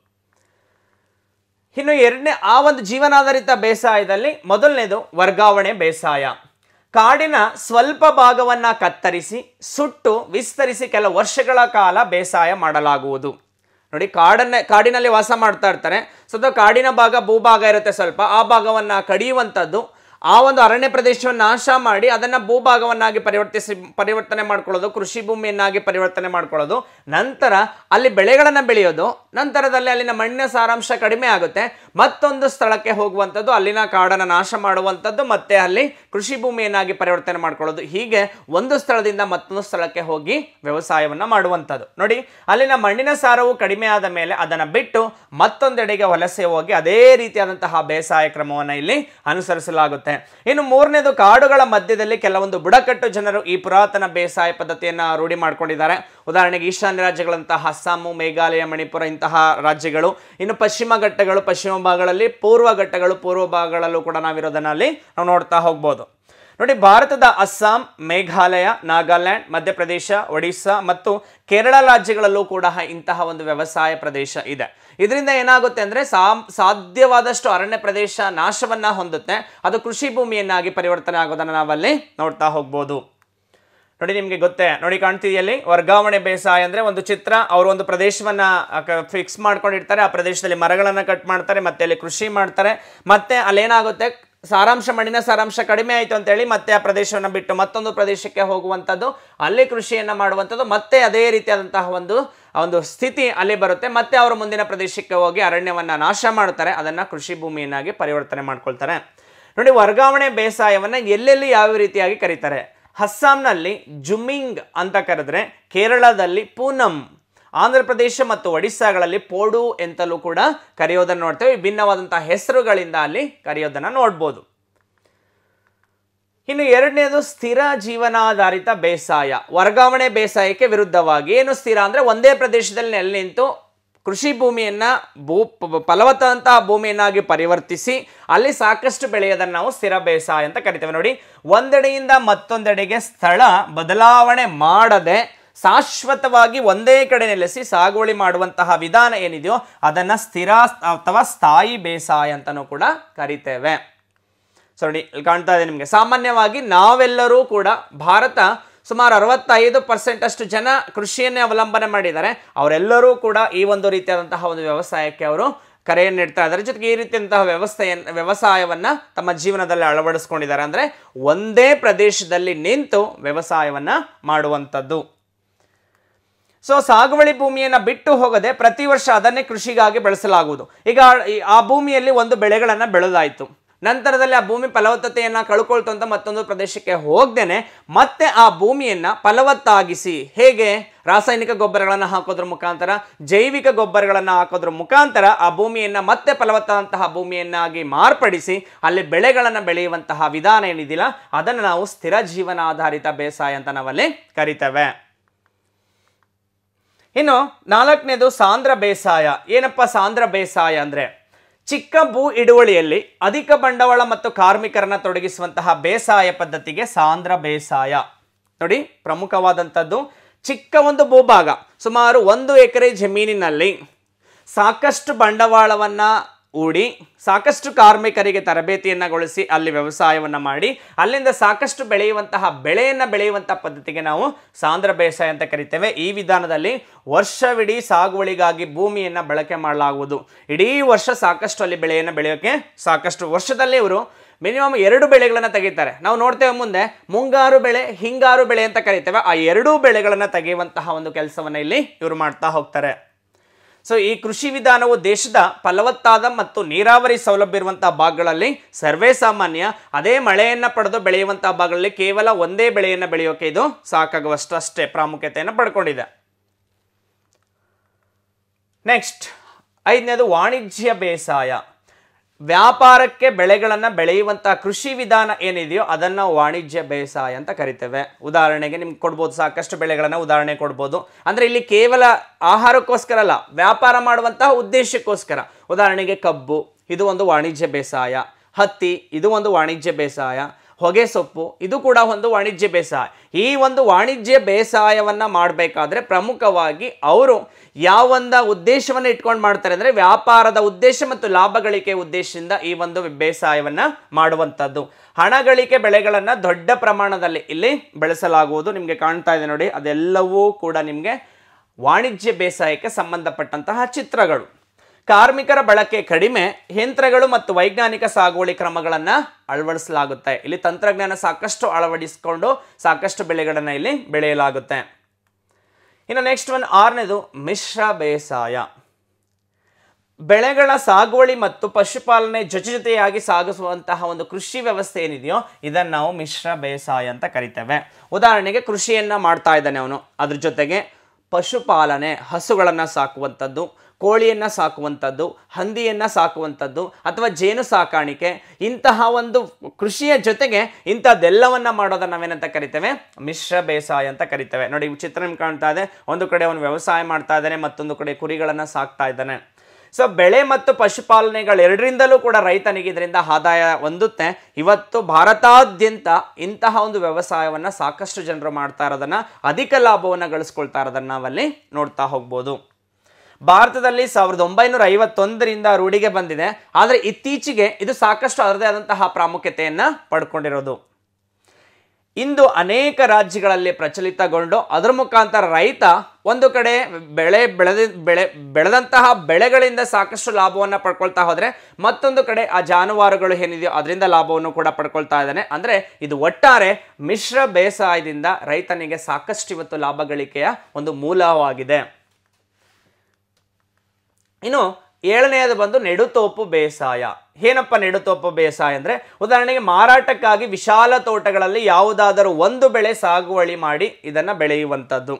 ಇನ್ನು ಎರಡನೇ ಆ ಒಂದು ಜೀವನಾಧಾರಿತ ಬೇಸಾಯದಲ್ಲಿ ಮೊದಲನೇದು ವರ್ಗಾವಣೆ ಬೇಸಾಯ ಕಾಡಿನ ಸ್ವಲ್ಪ ಭಾಗವನ್ನು ಕತ್ತರಿಸಿ ಸುಟ್ಟು ವಿಸ್ತರಿಸಿ ಕೆಲ ವರ್ಷಗಳ ಕಾಲ ಬೇಸಾಯ ಮಾಡಲಾಗುವುದು ನೋಡಿ ಕಾಡನ್ನೇ ಕಾಡಿನಲ್ಲಿ ವಾಸ ಮಾಡ್ತಾ ಇರ್ತಾರೆ ಸೊ ಕಾಡಿನ ಭಾಗ ಭೂಭಾಗ ಇರುತ್ತೆ ಸ್ವಲ್ಪ ಆ ಭಾಗವನ್ನು ಕಡಿಯುವಂಥದ್ದು ಆ ಒಂದು ಅರಣ್ಯ ಪ್ರದೇಶವನ್ನು ನಾಶ ಮಾಡಿ ಅದನ್ನು ಭೂಭಾಗವನ್ನಾಗಿ ಪರಿವರ್ತಿಸಿ ಪರಿವರ್ತನೆ ಮಾಡ್ಕೊಳ್ಳೋದು ಕೃಷಿ ಭೂಮಿಯನ್ನಾಗಿ ಪರಿವರ್ತನೆ ಮಾಡ್ಕೊಳ್ಳೋದು ನಂತರ ಅಲ್ಲಿ ಬೆಳೆಗಳನ್ನು ಬೆಳೆಯೋದು ನಂತರದಲ್ಲಿ ಅಲ್ಲಿನ ಮಣ್ಣಿನ ಸಾರಾಂಶ ಕಡಿಮೆ ಆಗುತ್ತೆ ಮತ್ತೊಂದು ಸ್ಥಳಕ್ಕೆ ಹೋಗುವಂಥದ್ದು ಅಲ್ಲಿನ ಕಾಡನ್ನು ನಾಶ ಮಾಡುವಂಥದ್ದು ಮತ್ತೆ ಅಲ್ಲಿ ಕೃಷಿ ಭೂಮಿಯನ್ನಾಗಿ ಪರಿವರ್ತನೆ ಮಾಡ್ಕೊಳ್ಳೋದು ಹೀಗೆ ಒಂದು ಸ್ಥಳದಿಂದ ಮತ್ತೊಂದು ಸ್ಥಳಕ್ಕೆ ಹೋಗಿ ವ್ಯವಸಾಯವನ್ನು ಮಾಡುವಂಥದ್ದು ನೋಡಿ ಅಲ್ಲಿನ ಮಣ್ಣಿನ ಸಾರವು ಕಡಿಮೆ ಆದ ಮೇಲೆ ಅದನ್ನು ಬಿಟ್ಟು ಮತ್ತೊಂದೆಡೆಗೆ ವಲಸೆ ಹೋಗಿ ಅದೇ ರೀತಿಯಾದಂತಹ ಬೇಸಾಯ ಕ್ರಮವನ್ನು ಇಲ್ಲಿ ಅನುಸರಿಸಲಾಗುತ್ತೆ ಇನ್ನು ಮೂರನೇದು ಕಾಡುಗಳ ಮಧ್ಯದಲ್ಲಿ ಕೆಲವೊಂದು ಬುಡಕಟ್ಟು ಜನರು ಈ ಪುರಾತನ ಬೇಸಾಯ ಪದ್ಧತಿಯನ್ನು ರೂಢಿ ಮಾಡಿಕೊಂಡಿದ್ದಾರೆ ಉದಾಹರಣೆಗೆ ಈಶಾನ್ಯ ರಾಜ್ಯಗಳಂತಹ ಅಸ್ಸಾಮು ಮೇಘಾಲಯ ಮಣಿಪುರ ಇಂತಹ ರಾಜ್ಯಗಳು ಇನ್ನು ಪಶ್ಚಿಮ ಘಟ್ಟಗಳು ಪಶ್ಚಿಮ ಭಾಗಗಳಲ್ಲಿ ಪೂರ್ವ ಘಟ್ಟಗಳು ಪೂರ್ವ ಭಾಗಗಳಲ್ಲೂ ಕೂಡ ನಾವಿರೋದನ್ನ ಅಲ್ಲಿ ನಾವು ನೋಡ್ತಾ ಹೋಗ್ಬೋದು ನೋಡಿ ಭಾರತದ ಅಸ್ಸಾಂ ಮೇಘಾಲಯ ನಾಗಾಲ್ಯಾಂಡ್ ಮಧ್ಯಪ್ರದೇಶ ಒಡಿಶಾ ಮತ್ತು ಕೇರಳ ರಾಜ್ಯಗಳಲ್ಲೂ ಕೂಡ ಇಂತಹ ಒಂದು ವ್ಯವಸಾಯ ಪ್ರದೇಶ ಇದೆ ಇದರಿಂದ ಏನಾಗುತ್ತೆ ಅಂದರೆ ಸಾಧ್ಯವಾದಷ್ಟು ಅರಣ್ಯ ಪ್ರದೇಶ ನಾಶವನ್ನು ಹೊಂದುತ್ತೆ ಅದು ಕೃಷಿ ಭೂಮಿಯನ್ನಾಗಿ ಪರಿವರ್ತನೆ ಆಗೋದನ್ನು ನಾವಲ್ಲಿ ನೋಡ್ತಾ ಹೋಗ್ಬೋದು ನೋಡಿ ನಿಮಗೆ ಗೊತ್ತೇ ನೋಡಿ ಕಾಣ್ತಿದೆಯಲ್ಲಿ ವರ್ಗಾವಣೆ ಬೇಸಾಯ ಅಂದರೆ ಒಂದು ಚಿತ್ರ ಅವರು ಒಂದು ಪ್ರದೇಶವನ್ನು ಫಿಕ್ಸ್ ಮಾಡ್ಕೊಂಡಿರ್ತಾರೆ ಆ ಪ್ರದೇಶದಲ್ಲಿ ಮರಗಳನ್ನು ಕಟ್ ಮಾಡ್ತಾರೆ ಮತ್ತೆ ಅಲ್ಲಿ ಕೃಷಿ ಮಾಡ್ತಾರೆ ಮತ್ತೆ ಅಲ್ಲೇನಾಗುತ್ತೆ ಸಾರಾಂಶ ಮಣ್ಣಿನ ಸಾರಾಂಶ ಕಡಿಮೆ ಆಯಿತು ಅಂತೇಳಿ ಮತ್ತೆ ಆ ಪ್ರದೇಶವನ್ನು ಬಿಟ್ಟು ಮತ್ತೊಂದು ಪ್ರದೇಶಕ್ಕೆ ಹೋಗುವಂಥದ್ದು ಅಲ್ಲಿ ಕೃಷಿಯನ್ನು ಮಾಡುವಂಥದ್ದು ಮತ್ತೆ ಅದೇ ರೀತಿಯಾದಂತಹ ಒಂದು ಒಂದು ಸ್ಥಿತಿ ಅಲ್ಲಿ ಬರುತ್ತೆ ಮತ್ತೆ ಅವರು ಮುಂದಿನ ಪ್ರದೇಶಕ್ಕೆ ಹೋಗಿ ಅರಣ್ಯವನ್ನು ನಾಶ ಮಾಡ್ತಾರೆ ಅದನ್ನು ಕೃಷಿ ಭೂಮಿಯನ್ನಾಗಿ ಪರಿವರ್ತನೆ ಮಾಡ್ಕೊಳ್ತಾರೆ ನೋಡಿ ವರ್ಗಾವಣೆ ಬೇಸಾಯವನ್ನು ಎಲ್ಲೆಲ್ಲಿ ಯಾವ ರೀತಿಯಾಗಿ ಕರೀತಾರೆ ಅಸ್ಸಾಂನಲ್ಲಿ ಜುಮಿಂಗ್ ಅಂತ ಕರೆದ್ರೆ ಕೇರಳದಲ್ಲಿ ಪೂನಮ್ ಆಂಧ್ರ ಪ್ರದೇಶ ಮತ್ತು ಒಡಿಸ್ಸಾಗಳಲ್ಲಿ ಪೋಡು ಎಂತಲೂ ಕೂಡ ಕರೆಯೋದನ್ನು ನೋಡ್ತೇವೆ ವಿಭಿನ್ನವಾದಂತಹ ಹೆಸರುಗಳಿಂದ ಅಲ್ಲಿ ಕರೆಯೋದನ್ನು ನೋಡ್ಬೋದು ಇನ್ನು ಎರಡನೇದು ಸ್ಥಿರ ಜೀವನಾಧಾರಿತ ಬೇಸಾಯ ವರ್ಗಾವಣೆ ಬೇಸಾಯಕ್ಕೆ ವಿರುದ್ಧವಾಗಿ ಏನು ಸ್ಥಿರ ಅಂದರೆ ಒಂದೇ ಪ್ರದೇಶದಲ್ಲಿ ನೆಲೆ ನಿಂತು ಕೃಷಿ ಭೂಮಿಯನ್ನು ಭೂ ಫಲವತ್ತಾದಂತಹ ಭೂಮಿಯನ್ನಾಗಿ ಪರಿವರ್ತಿಸಿ ಅಲ್ಲಿ ಸಾಕಷ್ಟು ಬೆಳೆಯೋದನ್ನು ನಾವು ಸ್ಥಿರ ಬೇಸಾಯ ಅಂತ ಕರಿತೇವೆ ನೋಡಿ ಒಂದೆಡೆಯಿಂದ ಮತ್ತೊಂದೆಡೆಗೆ ಸ್ಥಳ ಬದಲಾವಣೆ ಮಾಡದೆ ಶಾಶ್ವತವಾಗಿ ಒಂದೇ ಕಡೆ ನೆಲೆಸಿ ಸಾಗುವಳಿ ಮಾಡುವಂತಹ ವಿಧಾನ ಏನಿದೆಯೋ ಅದನ್ನು ಸ್ಥಿರ ಅಥವಾ ಸ್ಥಾಯಿ ಬೇಸಾಯ ಅಂತಲೂ ಕೂಡ ಕರಿತೇವೆ ಸೊ ನೋಡಿ ಕಾಣ್ತಾ ಇದೆ ನಿಮಗೆ ಸಾಮಾನ್ಯವಾಗಿ ನಾವೆಲ್ಲರೂ ಕೂಡ ಭಾರತ ಸುಮಾರು ಅರವತ್ತೈದು ಪರ್ಸೆಂಟಷ್ಟು ಜನ ಕೃಷಿಯನ್ನೇ ಅವಲಂಬನೆ ಮಾಡಿದ್ದಾರೆ ಅವರೆಲ್ಲರೂ ಕೂಡ ಈ ಒಂದು ರೀತಿಯಾದಂತಹ ಒಂದು ವ್ಯವಸಾಯಕ್ಕೆ ಅವರು ಕರೆಯನ್ನು ನೀಡ್ತಾ ಇದ್ದಾರೆ ಜೊತೆಗೆ ಈ ರೀತಿಯಂತಹ ವ್ಯವಸ್ಥೆಯನ್ನು ವ್ಯವಸಾಯವನ್ನು ತಮ್ಮ ಜೀವನದಲ್ಲಿ ಅಳವಡಿಸ್ಕೊಂಡಿದ್ದಾರೆ ಅಂದರೆ ಒಂದೇ ಪ್ರದೇಶದಲ್ಲಿ ನಿಂತು ವ್ಯವಸಾಯವನ್ನು ಮಾಡುವಂಥದ್ದು ಸೊ ಸಾಗುವಳಿ ಭೂಮಿಯನ್ನು ಬಿಟ್ಟು ಹೋಗದೆ ಪ್ರತಿ ವರ್ಷ ಅದನ್ನೇ ಕೃಷಿಗಾಗಿ ಬೆಳೆಸಲಾಗುವುದು ಈಗ ಆ ಭೂಮಿಯಲ್ಲಿ ಒಂದು ಬೆಳೆಗಳನ್ನು ಬೆಳೆದಾಯಿತು ನಂತರದಲ್ಲಿ ಆ ಭೂಮಿ ಫಲವತ್ತತೆಯನ್ನು ಕಳ್ಕೊಳ್ತು ಅಂತ ಮತ್ತೊಂದು ಪ್ರದೇಶಕ್ಕೆ ಹೋಗ್ದೇನೆ ಮತ್ತೆ ಆ ಭೂಮಿಯನ್ನು ಫಲವತ್ತಾಗಿಸಿ ಹೇಗೆ ರಾಸಾಯನಿಕ ಗೊಬ್ಬರಗಳನ್ನು ಹಾಕೋದ್ರ ಮುಖಾಂತರ ಜೈವಿಕ ಗೊಬ್ಬರಗಳನ್ನು ಹಾಕೋದ್ರ ಮುಖಾಂತರ ಆ ಭೂಮಿಯನ್ನು ಮತ್ತೆ ಫಲವತ್ತಾದಂತಹ ಭೂಮಿಯನ್ನಾಗಿ ಮಾರ್ಪಡಿಸಿ ಅಲ್ಲಿ ಬೆಳೆಗಳನ್ನು ಬೆಳೆಯುವಂತಹ ವಿಧಾನ ಏನಿದಿಲ್ಲ ಅದನ್ನು ನಾವು ಸ್ಥಿರ ಜೀವನ ಆಧಾರಿತ ಬೇಸಾಯ ಅಂತ ನಾವಲ್ಲಿ ಕರಿತೇವೆ ಇನ್ನು ನಾಲ್ಕನೇದು ಸಾಂದ್ರ ಬೇಸಾಯ ಏನಪ್ಪ ಸಾಂದ್ರ ಬೇಸಾಯ ಅಂದರೆ ಚಿಕ್ಕ ಭೂ ಹಿಡುವಳಿಯಲ್ಲಿ ಅಧಿಕ ಬಂಡವಾಳ ಮತ್ತು ಕಾರ್ಮಿಕರನ್ನು ತೊಡಗಿಸುವಂತಹ ಬೇಸಾಯ ಪದ್ಧತಿಗೆ ಸಾಂದ್ರ ಬೇಸಾಯ ನೋಡಿ ಪ್ರಮುಖವಾದಂಥದ್ದು ಚಿಕ್ಕ ಒಂದು ಭೂಭಾಗ ಸುಮಾರು ಒಂದು ಎಕರೆ ಜಮೀನಿನಲ್ಲಿ ಸಾಕಷ್ಟು ಬಂಡವಾಳವನ್ನು ಊಡಿ ಸಾಕಷ್ಟು ಕಾರ್ಮಿಕರಿಗೆ ತರಬೇತಿಯನ್ನುಗೊಳಿಸಿ ಅಲ್ಲಿ ವ್ಯವಸಾಯವನ್ನು ಮಾಡಿ ಅಲ್ಲಿಂದ ಸಾಕಷ್ಟು ಬೆಳೆಯುವಂತಹ ಬೆಳೆಯನ್ನು ಬೆಳೆಯುವಂಥ ಪದ್ಧತಿಗೆ ನಾವು ಸಾಂದ್ರ ಬೇಸಾಯ ಅಂತ ಕರಿತೇವೆ ಈ ವಿಧಾನದಲ್ಲಿ ವರ್ಷವಿಡೀ ಸಾಗುವಳಿಗಾಗಿ ಭೂಮಿಯನ್ನು ಬಳಕೆ ಮಾಡಲಾಗುವುದು ಇಡೀ ವರ್ಷ ಸಾಕಷ್ಟು ಅಲ್ಲಿ ಬೆಳೆಯನ್ನು ಬೆಳೆಯೋಕ್ಕೆ ಸಾಕಷ್ಟು ವರ್ಷದಲ್ಲಿ ಇವರು ಮಿನಿಮಮ್ ಎರಡು ಬೆಳೆಗಳನ್ನು ತೆಗಿತಾರೆ ನಾವು ನೋಡ್ತೇವೆ ಮುಂದೆ ಮುಂಗಾರು ಬೆಳೆ ಹಿಂಗಾರು ಬೆಳೆ ಅಂತ ಕರಿತೇವೆ ಆ ಎರಡೂ ಬೆಳೆಗಳನ್ನು ತೆಗೆಯುವಂತಹ ಒಂದು ಕೆಲಸವನ್ನು ಇಲ್ಲಿ ಇವರು ಮಾಡ್ತಾ ಹೋಗ್ತಾರೆ ಸೊ ಈ ಕೃಷಿ ವಿಧಾನವು ದೇಶದ ಫಲವತ್ತಾದ ಮತ್ತು ನೀರಾವರಿ ಸೌಲಭ್ಯ ಇರುವಂತಹ ಭಾಗಗಳಲ್ಲಿ ಸರ್ವೇ ಸಾಮಾನ್ಯ ಅದೇ ಮಳೆಯನ್ನು ಪಡೆದು ಬೆಳೆಯುವಂತಹ ಭಾಗಗಳಲ್ಲಿ ಕೇವಲ ಒಂದೇ ಬೆಳೆಯನ್ನು ಬೆಳೆಯೋಕೆ ಇದು ಅಷ್ಟೇ ಪ್ರಾಮುಖ್ಯತೆಯನ್ನು ಪಡ್ಕೊಂಡಿದೆ ನೆಕ್ಸ್ಟ್ ಐದನೇದು ವಾಣಿಜ್ಯ ಬೇಸಾಯ ವ್ಯಾಪಾರಕ್ಕೆ ಬೆಳೆಗಳನ್ನು ಬೆಳೆಯುವಂಥ ಕೃಷಿ ವಿಧಾನ ಏನಿದೆಯೋ ಅದನ್ನು ವಾಣಿಜ್ಯ ಬೇಸಾಯ ಅಂತ ಕರಿತೇವೆ ಉದಾಹರಣೆಗೆ ನಿಮ್ಗೆ ಕೊಡ್ಬೋದು ಸಾಕಷ್ಟು ಬೆಳೆಗಳನ್ನು ಉದಾಹರಣೆ ಕೊಡ್ಬೋದು ಅಂದರೆ ಇಲ್ಲಿ ಕೇವಲ ಆಹಾರಕ್ಕೋಸ್ಕರ ಅಲ್ಲ ವ್ಯಾಪಾರ ಮಾಡುವಂತಹ ಉದ್ದೇಶಕ್ಕೋಸ್ಕರ ಉದಾಹರಣೆಗೆ ಕಬ್ಬು ಇದು ಒಂದು ವಾಣಿಜ್ಯ ಬೇಸಾಯ ಹತ್ತಿ ಇದು ಒಂದು ವಾಣಿಜ್ಯ ಬೇಸಾಯ ಹೊಗೆ ಸೊಪ್ಪು ಇದು ಕೂಡ ಒಂದು ವಾಣಿಜ್ಯ ಬೇಸಾಯ ಈ ಒಂದು ವಾಣಿಜ್ಯ ಬೇಸಾಯವನ್ನು ಮಾಡಬೇಕಾದ್ರೆ ಪ್ರಮುಖವಾಗಿ ಅವರು ಯಾವೊಂದ ಉದ್ದೇಶವನ್ನು ಇಟ್ಕೊಂಡು ಮಾಡ್ತಾರೆ ಅಂದರೆ ವ್ಯಾಪಾರದ ಉದ್ದೇಶ ಮತ್ತು ಲಾಭ ಉದ್ದೇಶದಿಂದ ಈ ಒಂದು ಬೇಸಾಯವನ್ನು ಮಾಡುವಂಥದ್ದು ಹಣ ಗಳಿಕೆ ಬೆಳೆಗಳನ್ನು ದೊಡ್ಡ ಪ್ರಮಾಣದಲ್ಲಿ ಇಲ್ಲಿ ಬೆಳೆಸಲಾಗುವುದು ನಿಮಗೆ ಕಾಣ್ತಾ ಇದೆ ನೋಡಿ ಅದೆಲ್ಲವೂ ಕೂಡ ನಿಮಗೆ ವಾಣಿಜ್ಯ ಬೇಸಾಯಕ್ಕೆ ಸಂಬಂಧಪಟ್ಟಂತಹ ಚಿತ್ರಗಳು ಕಾರ್ಮಿಕರ ಬಳಕೆ ಕಡಿಮೆ ಯಂತ್ರಗಳು ಮತ್ತು ವೈಜ್ಞಾನಿಕ ಸಾಗುವಳಿ ಕ್ರಮಗಳನ್ನು ಅಳವಡಿಸಲಾಗುತ್ತೆ ಇಲ್ಲಿ ತಂತ್ರಜ್ಞಾನ ಸಾಕಷ್ಟು ಅಳವಡಿಸಿಕೊಂಡು ಸಾಕಷ್ಟು ಬೆಳೆಗಳನ್ನು ಇಲ್ಲಿ ಬೆಳೆಯಲಾಗುತ್ತೆ ಇನ್ನು ನೆಕ್ಸ್ಟ್ ಒಂದು ಆರನೇದು ಮಿಶ್ರ ಬೇಸಾಯ ಬೆಳೆಗಳ ಸಾಗುವಳಿ ಮತ್ತು ಪಶುಪಾಲನೆ ಜೊತೆ ಜೊತೆಯಾಗಿ ಸಾಗಿಸುವಂತಹ ಒಂದು ಕೃಷಿ ವ್ಯವಸ್ಥೆ ಏನಿದೆಯೋ ಇದನ್ನು ನಾವು ಮಿಶ್ರ ಬೇಸಾಯ ಅಂತ ಕರಿತೇವೆ ಉದಾಹರಣೆಗೆ ಕೃಷಿಯನ್ನು ಮಾಡ್ತಾ ಇದ್ದಾನೆ ಅವನು ಅದ್ರ ಜೊತೆಗೆ ಪಶುಪಾಲನೆ ಹಸುಗಳನ್ನು ಸಾಕುವಂಥದ್ದು ಕೋಳಿಯನ್ನು ಸಾಕುವಂಥದ್ದು ಹಂದಿಯನ್ನು ಸಾಕುವಂಥದ್ದು ಅಥವಾ ಜೇನು ಸಾಕಾಣಿಕೆ ಇಂತಹ ಒಂದು ಕೃಷಿಯ ಜೊತೆಗೆ ಇಂಥದ್ದೆಲ್ಲವನ್ನು ಮಾಡೋದನ್ನು ನಾವೇನಂತ ಕರಿತೇವೆ ಮಿಶ್ರ ಬೇಸಾಯ ಅಂತ ಕರಿತೇವೆ ನೋಡಿ ಚಿತ್ರ ನಿಮ್ಗೆ ಕಾಣ್ತಾ ಇದೆ ಒಂದು ಕಡೆ ಅವನು ವ್ಯವಸಾಯ ಮಾಡ್ತಾ ಇದ್ದಾನೆ ಮತ್ತೊಂದು ಕಡೆ ಕುರಿಗಳನ್ನು ಸಾಕ್ತಾ ಇದ್ದಾನೆ ಸೊ ಬೆಳೆ ಮತ್ತು ಎರಡರಿಂದಲೂ ಕೂಡ ರೈತನಿಗೆ ಇದರಿಂದ ಆದಾಯ ಹೊಂದುತ್ತೆ ಇವತ್ತು ಭಾರತಾದ್ಯಂತ ಇಂತಹ ಒಂದು ವ್ಯವಸಾಯವನ್ನು ಸಾಕಷ್ಟು ಜನರು ಮಾಡ್ತಾ ಇರೋದನ್ನು ಅಧಿಕ ಲಾಭವನ್ನು ಗಳಿಸ್ಕೊಳ್ತಾ ಇರೋದನ್ನು ನಾವಲ್ಲಿ ನೋಡ್ತಾ ಹೋಗ್ಬೋದು ಭಾರತದಲ್ಲಿ ಸಾವಿರದ ಒಂಬೈನೂರ ಐವತ್ತೊಂದರಿಂದ ರೂಢಿಗೆ ಬಂದಿದೆ ಆದರೆ ಇತ್ತೀಚೆಗೆ ಇದು ಸಾಕಷ್ಟು ಅದರದೇ ಆದಂತಹ ಪ್ರಾಮುಖ್ಯತೆಯನ್ನು ಪಡ್ಕೊಂಡಿರೋದು ಇಂದು ಅನೇಕ ರಾಜ್ಯಗಳಲ್ಲಿ ಪ್ರಚಲಿತಗೊಂಡು ಅದರ ಮುಖಾಂತರ ರೈತ ಒಂದು ಕಡೆ ಬೆಳೆ ಬೆಳೆದ ಬೆಳೆ ಬೆಳೆದಂತಹ ಬೆಳೆಗಳಿಂದ ಸಾಕಷ್ಟು ಲಾಭವನ್ನು ಪಡ್ಕೊಳ್ತಾ ಹೋದರೆ ಮತ್ತೊಂದು ಕಡೆ ಆ ಜಾನುವಾರುಗಳು ಏನಿದೆಯೋ ಅದರಿಂದ ಲಾಭವನ್ನು ಕೂಡ ಪಡ್ಕೊಳ್ತಾ ಇದ್ದಾನೆ ಅಂದರೆ ಇದು ಒಟ್ಟಾರೆ ಮಿಶ್ರ ಬೇಸಾಯದಿಂದ ರೈತನಿಗೆ ಸಾಕಷ್ಟು ಇವತ್ತು ಲಾಭಗಳಿಕೆಯ ಒಂದು ಮೂಲವಾಗಿದೆ ಇನ್ನು ಏಳನೆಯದು ಬಂದು ನೆಡುತೋಪು ಬೇಸಾಯ ಏನಪ್ಪ ನೆಡುತೋಪು ಬೇಸಾಯ ಅಂದರೆ ಉದಾಹರಣೆಗೆ ಮಾರಾಟಕ್ಕಾಗಿ ವಿಶಾಲ ತೋಟಗಳಲ್ಲಿ ಯಾವುದಾದರೂ ಒಂದು ಬೆಳೆ ಸಾಗುವಳಿ ಮಾಡಿ ಇದನ್ನು ಬೆಳೆಯುವಂಥದ್ದು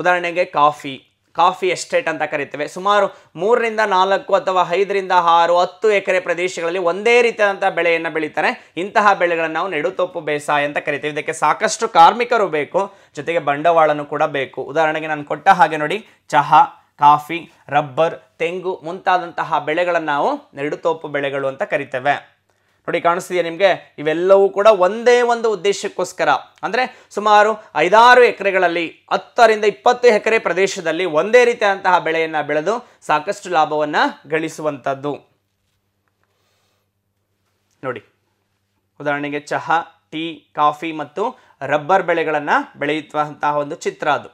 ಉದಾಹರಣೆಗೆ ಕಾಫಿ ಕಾಫಿ ಎಸ್ಟೇಟ್ ಅಂತ ಕರಿತೇವೆ ಸುಮಾರು ಮೂರರಿಂದ ನಾಲ್ಕು ಅಥವಾ ಐದರಿಂದ ಆರು ಹತ್ತು ಎಕರೆ ಪ್ರದೇಶಗಳಲ್ಲಿ ಒಂದೇ ರೀತಿಯಾದಂಥ ಬೆಳೆಯನ್ನು ಬೆಳೀತಾರೆ ಇಂತಹ ಬೆಳೆಗಳನ್ನು ನಾವು ನೆಡುತೋಪು ಬೇಸಾಯ ಅಂತ ಕರಿತೇವೆ ಇದಕ್ಕೆ ಸಾಕಷ್ಟು ಕಾರ್ಮಿಕರು ಬೇಕು ಜೊತೆಗೆ ಬಂಡವಾಳನೂ ಕೂಡ ಬೇಕು ಉದಾಹರಣೆಗೆ ನಾನು ಕೊಟ್ಟ ಹಾಗೆ ನೋಡಿ ಚಹಾ ಕಾಫಿ ರಬ್ಬರ್ ತೆಂಗು ಮುಂತಾದಂತಹ ಬೆಳೆಗಳನ್ನು ನಾವು ತೋಪು ಬೆಳೆಗಳು ಅಂತ ಕರಿತೇವೆ ನೋಡಿ ಕಾಣಿಸ್ತಿದೆಯಾ ನಿಮಗೆ ಇವೆಲ್ಲವೂ ಕೂಡ ಒಂದೇ ಒಂದು ಉದ್ದೇಶಕ್ಕೋಸ್ಕರ ಅಂದರೆ ಸುಮಾರು ಐದಾರು ಎಕರೆಗಳಲ್ಲಿ ಹತ್ತರಿಂದ ಇಪ್ಪತ್ತು ಎಕರೆ ಪ್ರದೇಶದಲ್ಲಿ ಒಂದೇ ರೀತಿಯಾದಂತಹ ಬೆಳೆಯನ್ನು ಬೆಳೆದು ಸಾಕಷ್ಟು ಲಾಭವನ್ನು ಗಳಿಸುವಂಥದ್ದು ನೋಡಿ ಉದಾಹರಣೆಗೆ ಚಹಾ ಟೀ ಕಾಫಿ ಮತ್ತು ರಬ್ಬರ್ ಬೆಳೆಗಳನ್ನು ಬೆಳೆಯುವಂತಹ ಒಂದು ಚಿತ್ರ ಅದು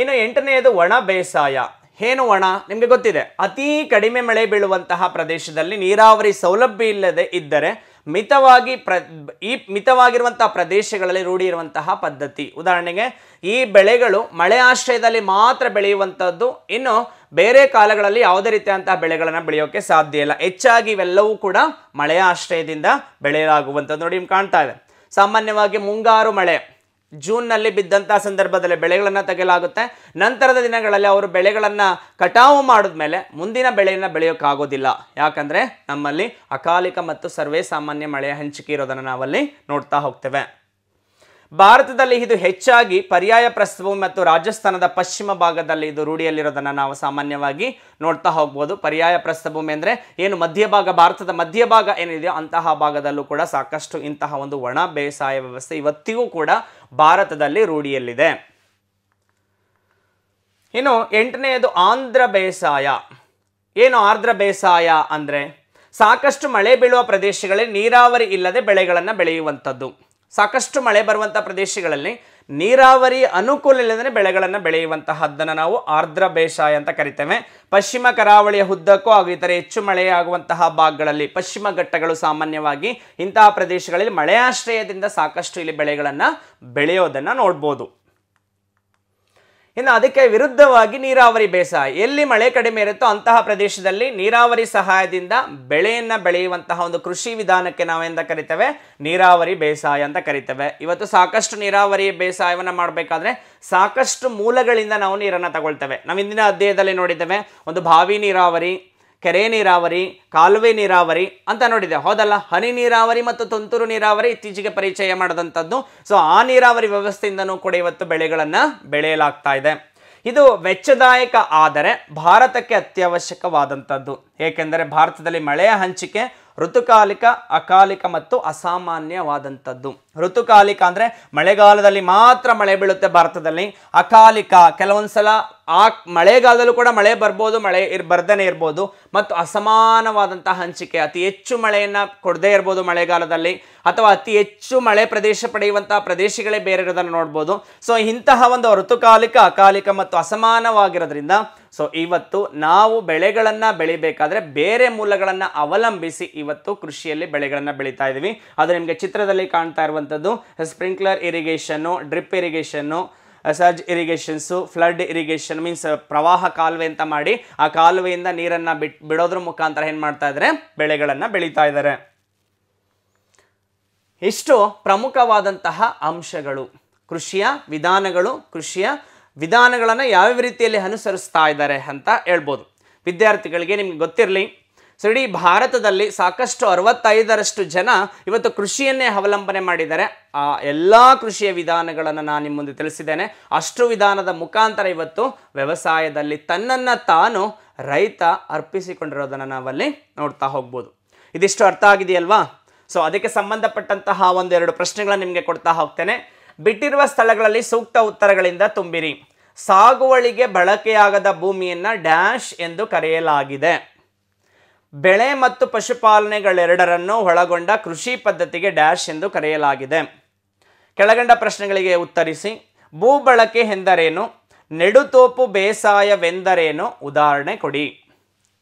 ಇನ್ನು ಎಂಟನೆಯದು ಒಣ ಬೇಸಾಯ ಏನು ಒಣ ನಿಮಗೆ ಗೊತ್ತಿದೆ ಅತೀ ಕಡಿಮೆ ಮಳೆ ಬೀಳುವಂತಹ ಪ್ರದೇಶದಲ್ಲಿ ನೀರಾವರಿ ಸೌಲಭ್ಯ ಇಲ್ಲದೆ ಇದ್ದರೆ ಮಿತವಾಗಿ ಪ್ರ ಈ ಮಿತವಾಗಿರುವಂತಹ ಪ್ರದೇಶಗಳಲ್ಲಿ ರೂಢಿ ಇರುವಂತಹ ಪದ್ಧತಿ ಉದಾಹರಣೆಗೆ ಈ ಬೆಳೆಗಳು ಮಳೆ ಆಶ್ರಯದಲ್ಲಿ ಮಾತ್ರ ಬೆಳೆಯುವಂಥದ್ದು ಇನ್ನು ಬೇರೆ ಕಾಲಗಳಲ್ಲಿ ಯಾವುದೇ ರೀತಿಯಾದಂತಹ ಬೆಳೆಗಳನ್ನು ಬೆಳೆಯೋಕ್ಕೆ ಸಾಧ್ಯ ಇಲ್ಲ ಹೆಚ್ಚಾಗಿ ಇವೆಲ್ಲವೂ ಕೂಡ ಮಳೆ ಆಶ್ರಯದಿಂದ ಬೆಳೆಯಲಾಗುವಂಥದ್ದು ನೋಡಿ ನಿಮ್ಗೆ ಕಾಣ್ತಾ ಇದೆ ಸಾಮಾನ್ಯವಾಗಿ ಮುಂಗಾರು ಮಳೆ ಜೂನ್ನಲ್ಲಿ ಬಿದ್ದಂಥ ಸಂದರ್ಭದಲ್ಲಿ ಬೆಳೆಗಳನ್ನು ತೆಗೆಯಲಾಗುತ್ತೆ ನಂತರದ ದಿನಗಳಲ್ಲಿ ಅವರು ಬೆಳೆಗಳನ್ನು ಕಟಾವು ಮಾಡಿದ್ಮೇಲೆ ಮುಂದಿನ ಬೆಳೆಯನ್ನು ಬೆಳೆಯೋಕ್ಕಾಗೋದಿಲ್ಲ ಯಾಕಂದರೆ ನಮ್ಮಲ್ಲಿ ಅಕಾಲಿಕ ಮತ್ತು ಸರ್ವೇ ಸಾಮಾನ್ಯ ಮಳೆಯ ಹಂಚಿಕೆ ಇರೋದನ್ನು ನಾವಲ್ಲಿ ನೋಡ್ತಾ ಹೋಗ್ತೇವೆ ಭಾರತದಲ್ಲಿ ಇದು ಹೆಚ್ಚಾಗಿ ಪರ್ಯಾಯ ಪ್ರಸ್ಥಭೂಮಿ ಮತ್ತು ರಾಜಸ್ಥಾನದ ಪಶ್ಚಿಮ ಭಾಗದಲ್ಲಿ ಇದು ರೂಢಿಯಲ್ಲಿರೋದನ್ನು ನಾವು ಸಾಮಾನ್ಯವಾಗಿ ನೋಡ್ತಾ ಹೋಗ್ಬೋದು ಪರ್ಯಾಯ ಪ್ರಸ್ಥಭೂಮಿ ಅಂದರೆ ಏನು ಮಧ್ಯಭಾಗ ಭಾರತದ ಮಧ್ಯಭಾಗ ಏನಿದೆಯೋ ಅಂತಹ ಭಾಗದಲ್ಲೂ ಕೂಡ ಸಾಕಷ್ಟು ಇಂತಹ ಒಂದು ಒಣ ಬೇಸಾಯ ವ್ಯವಸ್ಥೆ ಇವತ್ತಿಗೂ ಕೂಡ ಭಾರತದಲ್ಲಿ ರೂಢಿಯಲ್ಲಿದೆ ಇನ್ನು ಎಂಟನೆಯದು ಆಂಧ್ರ ಬೇಸಾಯ ಏನು ಆರ್ದ್ರ ಬೇಸಾಯ ಅಂದರೆ ಸಾಕಷ್ಟು ಮಳೆ ಬೀಳುವ ಪ್ರದೇಶಗಳಲ್ಲಿ ನೀರಾವರಿ ಇಲ್ಲದೆ ಬೆಳೆಗಳನ್ನು ಬೆಳೆಯುವಂಥದ್ದು ಸಾಕಷ್ಟು ಮಳೆ ಬರುವಂಥ ಪ್ರದೇಶಗಳಲ್ಲಿ ನೀರಾವರಿ ಅನುಕೂಲ ಇಲ್ಲದೇ ಬೆಳೆಗಳನ್ನು ಬೆಳೆಯುವಂತಹದ್ದನ್ನು ನಾವು ಆರ್ದ್ರ ಬೇಸಾಯ ಅಂತ ಕರಿತೇವೆ ಪಶ್ಚಿಮ ಕರಾವಳಿಯ ಉದ್ದಕ್ಕೂ ಹಾಗೂ ಇತರೆ ಹೆಚ್ಚು ಮಳೆಯಾಗುವಂತಹ ಭಾಗಗಳಲ್ಲಿ ಪಶ್ಚಿಮ ಘಟ್ಟಗಳು ಸಾಮಾನ್ಯವಾಗಿ ಇಂತಹ ಪ್ರದೇಶಗಳಲ್ಲಿ ಮಳೆಯಾಶ್ರಯದಿಂದ ಸಾಕಷ್ಟು ಇಲ್ಲಿ ಬೆಳೆಗಳನ್ನು ಬೆಳೆಯೋದನ್ನು ನೋಡ್ಬೋದು ಇನ್ನು ಅದಕ್ಕೆ ವಿರುದ್ಧವಾಗಿ ನೀರಾವರಿ ಬೇಸಾಯ ಎಲ್ಲಿ ಮಳೆ ಕಡಿಮೆ ಇರುತ್ತೋ ಅಂತಹ ಪ್ರದೇಶದಲ್ಲಿ ನೀರಾವರಿ ಸಹಾಯದಿಂದ ಬೆಳೆಯನ್ನು ಬೆಳೆಯುವಂತಹ ಒಂದು ಕೃಷಿ ವಿಧಾನಕ್ಕೆ ನಾವೆಂತ ಕರಿತೇವೆ ನೀರಾವರಿ ಬೇಸಾಯ ಅಂತ ಕರಿತೇವೆ ಇವತ್ತು ಸಾಕಷ್ಟು ನೀರಾವರಿ ಬೇಸಾಯವನ್ನು ಮಾಡಬೇಕಾದ್ರೆ ಸಾಕಷ್ಟು ಮೂಲಗಳಿಂದ ನಾವು ನೀರನ್ನು ತಗೊಳ್ತೇವೆ ನಾವು ಇಂದಿನ ಅಧ್ಯಾಯದಲ್ಲಿ ನೋಡಿದ್ದೇವೆ ಒಂದು ಬಾವಿ ನೀರಾವರಿ ಕೆರೆ ನೀರಾವರಿ ಕಾಲುವೆ ನೀರಾವರಿ ಅಂತ ನೋಡಿದೆ ಹೌದಲ್ಲ ಹನಿ ನೀರಾವರಿ ಮತ್ತು ತುಂತುರು ನೀರಾವರಿ ಇತ್ತೀಚೆಗೆ ಪರಿಚಯ ಮಾಡಿದಂಥದ್ದು ಸೊ ಆ ನೀರಾವರಿ ವ್ಯವಸ್ಥೆಯಿಂದನೂ ಕೂಡ ಇವತ್ತು ಬೆಳೆಗಳನ್ನು ಬೆಳೆಯಲಾಗ್ತಾ ಇದೆ ಇದು ವೆಚ್ಚದಾಯಕ ಆದರೆ ಭಾರತಕ್ಕೆ ಅತ್ಯವಶ್ಯಕವಾದಂಥದ್ದು ಏಕೆಂದರೆ ಭಾರತದಲ್ಲಿ ಮಳೆಯ ಹಂಚಿಕೆ ಋತುಕಾಲಿಕ ಅಕಾಲಿಕ ಮತ್ತು ಅಸಾಮಾನ್ಯವಾದಂಥದ್ದು ಋತುಕಾಲಿಕ ಅಂದರೆ ಮಳೆಗಾಲದಲ್ಲಿ ಮಾತ್ರ ಮಳೆ ಬೀಳುತ್ತೆ ಭಾರತದಲ್ಲಿ ಅಕಾಲಿಕ ಕೆಲವೊಂದು ಸಲ ಆ ಮಳೆಗಾಲದಲ್ಲೂ ಕೂಡ ಮಳೆ ಬರ್ಬೋದು ಮಳೆ ಇರ್ ಬರ್ದೇ ಇರ್ಬೋದು ಮತ್ತು ಅಸಮಾನವಾದಂತಹ ಹಂಚಿಕೆ ಅತಿ ಹೆಚ್ಚು ಮಳೆಯನ್ನು ಕೊಡದೇ ಇರ್ಬೋದು ಮಳೆಗಾಲದಲ್ಲಿ ಅಥವಾ ಅತಿ ಹೆಚ್ಚು ಮಳೆ ಪ್ರದೇಶ ಪಡೆಯುವಂತಹ ಪ್ರದೇಶಗಳೇ ಬೇರೆ ಇರೋದನ್ನು ನೋಡ್ಬೋದು ಸೊ ಇಂತಹ ಒಂದು ಋತುಕಾಲಿಕ ಅಕಾಲಿಕ ಮತ್ತು ಅಸಮಾನವಾಗಿರೋದ್ರಿಂದ ಸೊ ಇವತ್ತು ನಾವು ಬೆಳೆಗಳನ್ನು ಬೆಳಿಬೇಕಾದ್ರೆ ಬೇರೆ ಮೂಲಗಳನ್ನು ಅವಲಂಬಿಸಿ ಇವತ್ತು ಕೃಷಿಯಲ್ಲಿ ಬೆಳೆಗಳನ್ನು ಬೆಳೀತಾ ಇದ್ದೀವಿ ಅದು ನಿಮಗೆ ಚಿತ್ರದಲ್ಲಿ ಕಾಣ್ತಾ ಇರುವಂಥದ್ದು sprinkler irrigation drip irrigation surge irrigations flood irrigation means ಪ್ರವಾಹ ಕಾಲುವೆ ಅಂತ ಮಾಡಿ ಆ ಕಾಲುವೆಯಿಂದ ನೀರನ್ನು ಬಿಟ್ ಬಿಡೋದ್ರ ಮುಖಾಂತರ ಏನು ಮಾಡ್ತಾ ಇದ್ದಾರೆ ಬೆಳೆಗಳನ್ನು ಬೆಳೀತಾ ಇದ್ದಾರೆ ಇಷ್ಟು ಪ್ರಮುಖವಾದಂತಹ ಅಂಶಗಳು ಕೃಷಿಯ ವಿಧಾನಗಳು ಕೃಷಿಯ ವಿಧಾನಗಳನ್ನು ಯಾವ್ಯಾವ ರೀತಿಯಲ್ಲಿ ಅನುಸರಿಸ್ತಾ ಇದ್ದಾರೆ ಅಂತ ಹೇಳ್ಬೋದು ವಿದ್ಯಾರ್ಥಿಗಳಿಗೆ ನಿಮ್ಗೆ ಗೊತ್ತಿರಲಿ ಸೊ ಇಡೀ ಭಾರತದಲ್ಲಿ ಸಾಕಷ್ಟು ಅರವತ್ತೈದರಷ್ಟು ಜನ ಇವತ್ತು ಕೃಷಿಯನ್ನೇ ಅವಲಂಬನೆ ಮಾಡಿದ್ದಾರೆ ಆ ಎಲ್ಲ ಕೃಷಿಯ ವಿಧಾನಗಳನ್ನು ನಾನು ನಿಮ್ಮ ಮುಂದೆ ತಿಳಿಸಿದ್ದೇನೆ ಅಷ್ಟು ವಿಧಾನದ ಮುಖಾಂತರ ಇವತ್ತು ವ್ಯವಸಾಯದಲ್ಲಿ ತನ್ನನ್ನು ತಾನು ರೈತ ಅರ್ಪಿಸಿಕೊಂಡಿರೋದನ್ನು ನಾವಲ್ಲಿ ನೋಡ್ತಾ ಹೋಗ್ಬೋದು ಇದಿಷ್ಟು ಅರ್ಥ ಆಗಿದೆಯಲ್ವಾ ಸೊ ಅದಕ್ಕೆ ಸಂಬಂಧಪಟ್ಟಂತಹ ಒಂದೆರಡು ಪ್ರಶ್ನೆಗಳನ್ನು ನಿಮಗೆ ಕೊಡ್ತಾ ಹೋಗ್ತೇನೆ ಬಿಟ್ಟಿರುವ ಸ್ಥಳಗಳಲ್ಲಿ ಸೂಕ್ತ ಉತ್ತರಗಳಿಂದ ತುಂಬಿರಿ ಸಾಗುವಳಿಗೆ ಬಳಕೆಯಾಗದ ಭೂಮಿಯನ್ನು ಡ್ಯಾಶ್ ಎಂದು ಕರೆಯಲಾಗಿದೆ ಬೆಳೆ ಮತ್ತು ಪಶುಪಾಲನೆಗಳೆರಡರನ್ನು ಒಳಗೊಂಡ ಕೃಷಿ ಪದ್ಧತಿಗೆ ಡ್ಯಾಶ್ ಎಂದು ಕರೆಯಲಾಗಿದೆ ಕೆಳಗಂಡ ಪ್ರಶ್ನೆಗಳಿಗೆ ಉತ್ತರಿಸಿ ಭೂ ಬಳಕೆ ಎಂದರೇನು ನೆಡುತೋಪು ಬೇಸಾಯವೆಂದರೇನು ಉದಾಹರಣೆ ಕೊಡಿ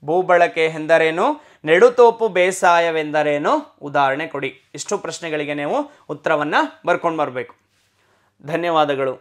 ಭೂ ಬಳಕೆ ಎಂದರೇನು ನೆಡುತೋಪು ಬೇಸಾಯವೆಂದರೇನು ಉದಾಹರಣೆ ಕೊಡಿ ಇಷ್ಟು ಪ್ರಶ್ನೆಗಳಿಗೆ ನೀವು ಉತ್ತರವನ್ನು ಬರ್ಕೊಂಡು ಬರಬೇಕು ಧನ್ಯವಾದಗಳು